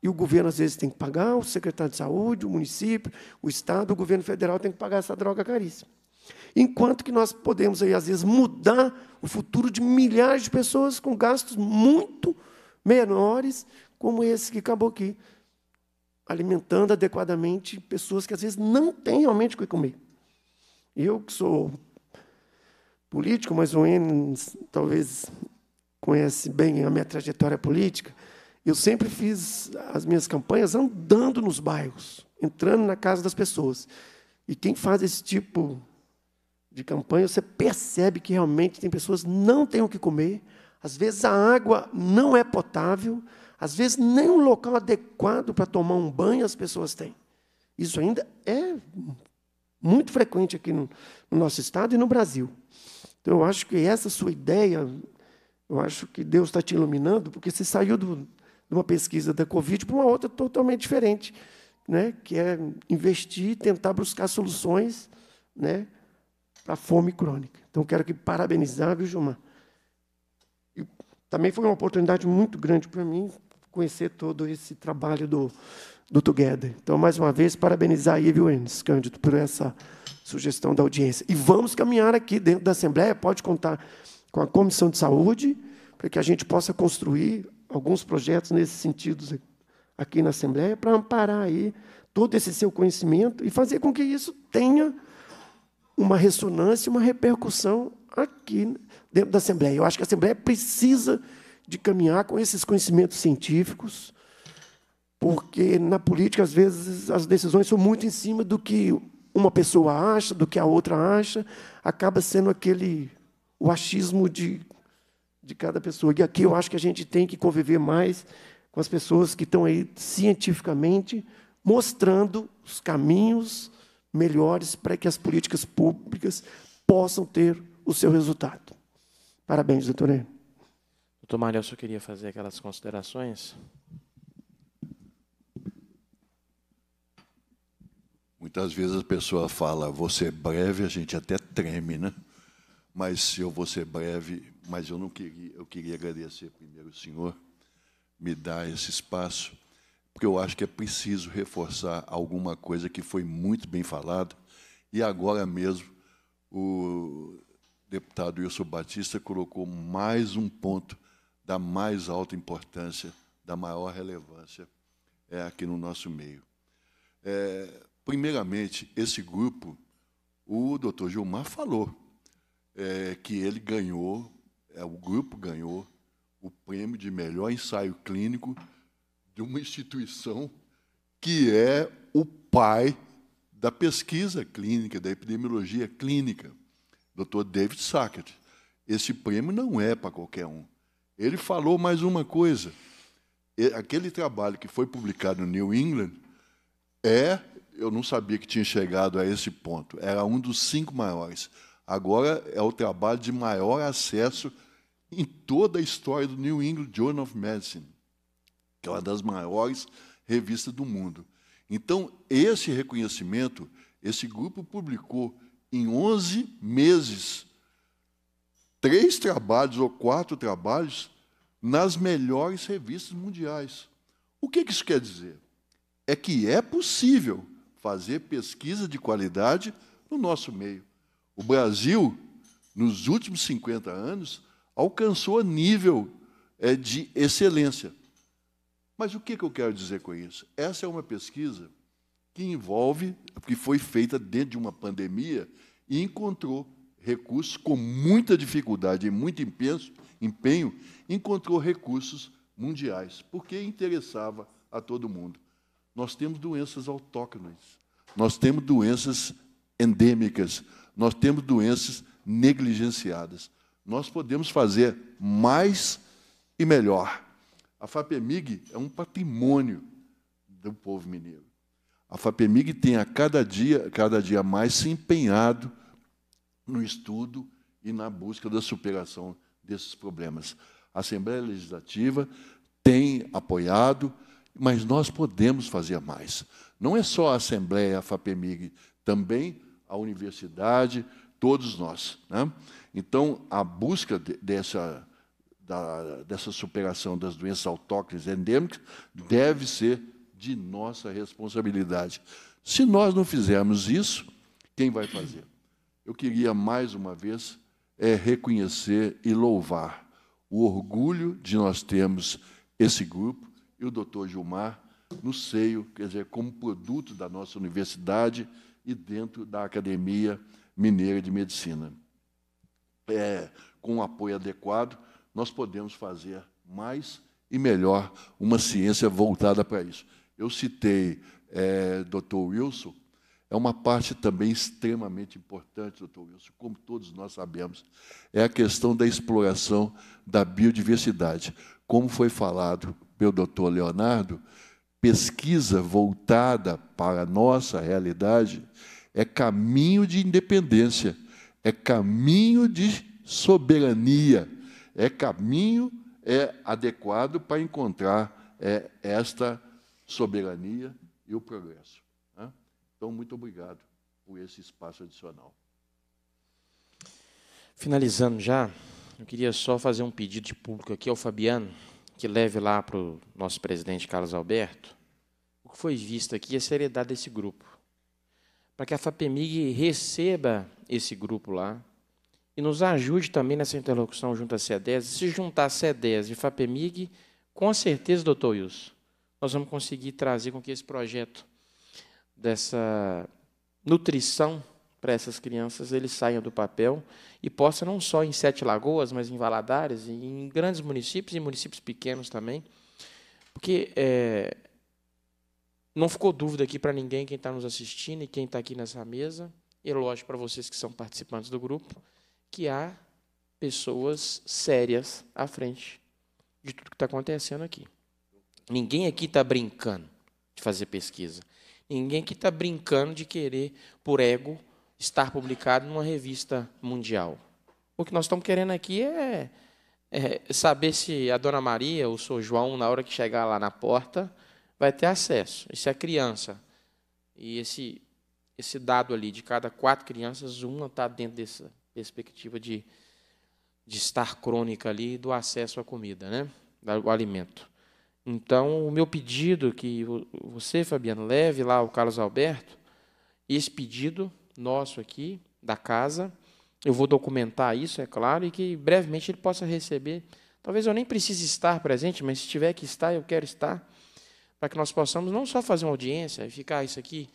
e o governo, às vezes, tem que pagar, o secretário de saúde, o município, o Estado, o governo federal tem que pagar essa droga caríssima. Enquanto que nós podemos, aí, às vezes, mudar o futuro de milhares de pessoas com gastos muito menores, como esse que acabou aqui, alimentando adequadamente pessoas que, às vezes, não têm realmente o que comer. Eu, que sou político, mas o Enes talvez conhece bem a minha trajetória política. Eu sempre fiz as minhas campanhas andando nos bairros, entrando na casa das pessoas. E quem faz esse tipo de campanha, você percebe que realmente tem pessoas que não têm o que comer, às vezes a água não é potável, às vezes nem um local adequado para tomar um banho as pessoas têm. Isso ainda é muito frequente aqui no, no nosso estado e no Brasil. Então, eu acho que essa sua ideia, eu acho que Deus está te iluminando, porque você saiu do, de uma pesquisa da Covid para uma outra totalmente diferente, né? que é investir, tentar buscar soluções né? para a fome crônica. Então, quero que parabenizar, viu, Gilmar? E também foi uma oportunidade muito grande para mim conhecer todo esse trabalho do, do Together. Então, mais uma vez, parabenizar aí, viu, Enes, Cândido, por essa sugestão da audiência. E vamos caminhar aqui dentro da Assembleia, pode contar com a Comissão de Saúde, para que a gente possa construir alguns projetos nesse sentido aqui na Assembleia, para amparar aí todo esse seu conhecimento e fazer com que isso tenha uma ressonância, uma repercussão aqui dentro da Assembleia. Eu acho que a Assembleia precisa de caminhar com esses conhecimentos científicos, porque na política, às vezes, as decisões são muito em cima do que uma pessoa acha, do que a outra acha, acaba sendo aquele o achismo de, de cada pessoa. E aqui eu acho que a gente tem que conviver mais com as pessoas que estão aí cientificamente mostrando os caminhos melhores para que as políticas públicas possam ter o seu resultado. Parabéns, doutor. Doutor Mário, eu só queria fazer aquelas considerações Muitas vezes a pessoa fala, vou ser breve, a gente até treme, né? Mas eu vou ser breve, mas eu não queria, eu queria agradecer primeiro o senhor me dar esse espaço, porque eu acho que é preciso reforçar alguma coisa que foi muito bem falada e agora mesmo o deputado Wilson Batista colocou mais um ponto da mais alta importância, da maior relevância é, aqui no nosso meio. É, Primeiramente, esse grupo, o doutor Gilmar falou é, que ele ganhou, é, o grupo ganhou o prêmio de melhor ensaio clínico de uma instituição que é o pai da pesquisa clínica, da epidemiologia clínica, Dr. David Sackett. Esse prêmio não é para qualquer um. Ele falou mais uma coisa. Aquele trabalho que foi publicado no New England é eu não sabia que tinha chegado a esse ponto. Era um dos cinco maiores. Agora é o trabalho de maior acesso em toda a história do New England Journal of Medicine, que é uma das maiores revistas do mundo. Então, esse reconhecimento, esse grupo publicou em 11 meses três trabalhos ou quatro trabalhos nas melhores revistas mundiais. O que, que isso quer dizer? É que é possível fazer pesquisa de qualidade no nosso meio. O Brasil, nos últimos 50 anos, alcançou nível é, de excelência. Mas o que, que eu quero dizer com isso? Essa é uma pesquisa que envolve, que foi feita dentro de uma pandemia e encontrou recursos com muita dificuldade e muito empenho, empenho encontrou recursos mundiais, porque interessava a todo mundo. Nós temos doenças autóctones, nós temos doenças endêmicas, nós temos doenças negligenciadas. Nós podemos fazer mais e melhor. A FAPEMIG é um patrimônio do povo mineiro. A FAPEMIG tem a cada dia, cada dia mais se empenhado no estudo e na busca da superação desses problemas. A Assembleia Legislativa tem apoiado, mas nós podemos fazer mais. Não é só a Assembleia, a FAPEMIG, também a universidade, todos nós. Né? Então, a busca dessa, da, dessa superação das doenças autóctones endêmicas deve ser de nossa responsabilidade. Se nós não fizermos isso, quem vai fazer? Eu queria, mais uma vez, é reconhecer e louvar o orgulho de nós termos esse grupo, e o doutor Gilmar no seio, quer dizer, como produto da nossa universidade e dentro da Academia Mineira de Medicina. É, com o um apoio adequado, nós podemos fazer mais e melhor uma ciência voltada para isso. Eu citei é, Wilson, é uma parte também extremamente importante, doutor Wilson, como todos nós sabemos, é a questão da exploração da biodiversidade. Como foi falado meu doutor Leonardo, pesquisa voltada para a nossa realidade é caminho de independência, é caminho de soberania, é caminho é adequado para encontrar é, esta soberania e o progresso. Né? Então, muito obrigado por esse espaço adicional. Finalizando já, eu queria só fazer um pedido de público aqui ao Fabiano que leve lá para o nosso presidente Carlos Alberto o que foi visto aqui, é a seriedade desse grupo. Para que a FAPEMIG receba esse grupo lá e nos ajude também nessa interlocução junto à CEDES. Se juntar a CEDES e FAPEMIG, com certeza, doutor Wilson, nós vamos conseguir trazer com que esse projeto dessa nutrição para essas crianças eles saiam do papel e possa não só em Sete Lagoas, mas em Valadares, em grandes municípios e municípios pequenos também, porque é, não ficou dúvida aqui para ninguém quem está nos assistindo e quem está aqui nessa mesa, e lógico para vocês que são participantes do grupo, que há pessoas sérias à frente de tudo que está acontecendo aqui. Ninguém aqui está brincando de fazer pesquisa. Ninguém aqui está brincando de querer, por ego, estar publicado numa revista mundial. O que nós estamos querendo aqui é, é saber se a Dona Maria ou o Sr. João, na hora que chegar lá na porta, vai ter acesso. E se a criança e esse, esse dado ali, de cada quatro crianças, uma está dentro dessa perspectiva de, de estar crônica ali do acesso à comida, né? do alimento. Então, o meu pedido que você, Fabiano, leve lá ao Carlos Alberto, esse pedido nosso aqui, da casa. Eu vou documentar isso, é claro, e que brevemente ele possa receber. Talvez eu nem precise estar presente, mas se tiver que estar, eu quero estar, para que nós possamos não só fazer uma audiência e ficar isso aqui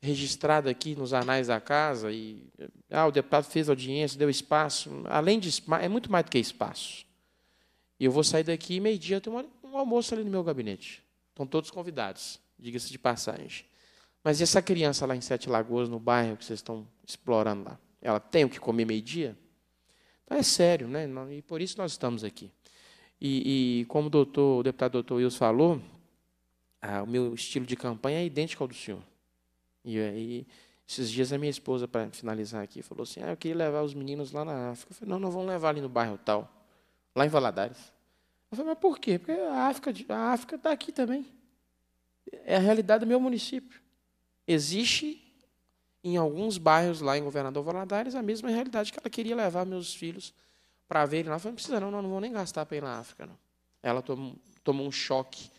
registrado aqui nos anais da casa e ah, o deputado fez audiência, deu espaço. Além de espaço, é muito mais do que espaço. E eu vou sair daqui meio-dia, tem um almoço ali no meu gabinete. Estão todos convidados, diga-se de passagem. Mas e essa criança lá em Sete Lagoas, no bairro que vocês estão explorando lá? Ela tem o que comer meio-dia? Então é sério, né? E por isso nós estamos aqui. E, e como o, doutor, o deputado doutor Wilson falou, ah, o meu estilo de campanha é idêntico ao do senhor. E aí, esses dias a minha esposa, para finalizar aqui, falou assim: ah, eu queria levar os meninos lá na África. Eu falei: não, não vão levar ali no bairro tal, lá em Valadares. Eu falei: mas por quê? Porque a África está a África tá aqui também. É a realidade do meu município. Existe em alguns bairros lá em Governador Valadares a mesma realidade que ela queria levar meus filhos para verem lá. Eu falei, não precisa não, não, vou nem gastar para ir na África. Não. Ela tomou, tomou um choque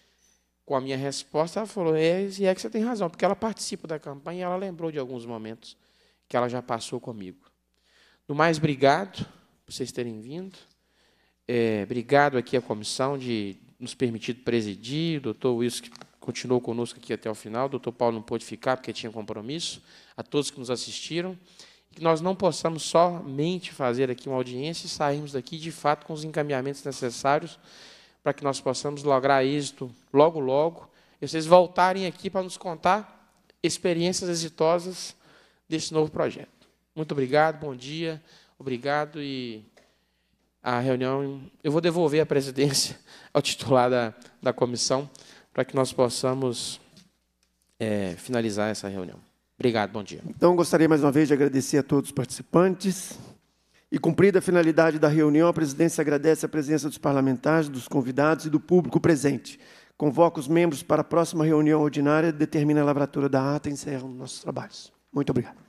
com a minha resposta, ela falou, é, e é que você tem razão, porque ela participa da campanha e ela lembrou de alguns momentos que ela já passou comigo. No mais, obrigado por vocês terem vindo. É, obrigado aqui à comissão de nos permitido presidir, o doutor Wilson continuou conosco aqui até o final. O doutor Paulo não pôde ficar porque tinha compromisso. A todos que nos assistiram. Que nós não possamos somente fazer aqui uma audiência e sairmos daqui, de fato, com os encaminhamentos necessários para que nós possamos lograr êxito logo, logo. E vocês voltarem aqui para nos contar experiências exitosas desse novo projeto. Muito obrigado, bom dia, obrigado e a reunião. Eu vou devolver a presidência ao titular da, da comissão para que nós possamos é, finalizar essa reunião. Obrigado, bom dia. Então, gostaria mais uma vez de agradecer a todos os participantes. E cumprida a finalidade da reunião, a presidência agradece a presença dos parlamentares, dos convidados e do público presente. Convoca os membros para a próxima reunião ordinária, determina a lavratura da ata e encerra os nossos trabalhos. Muito obrigado.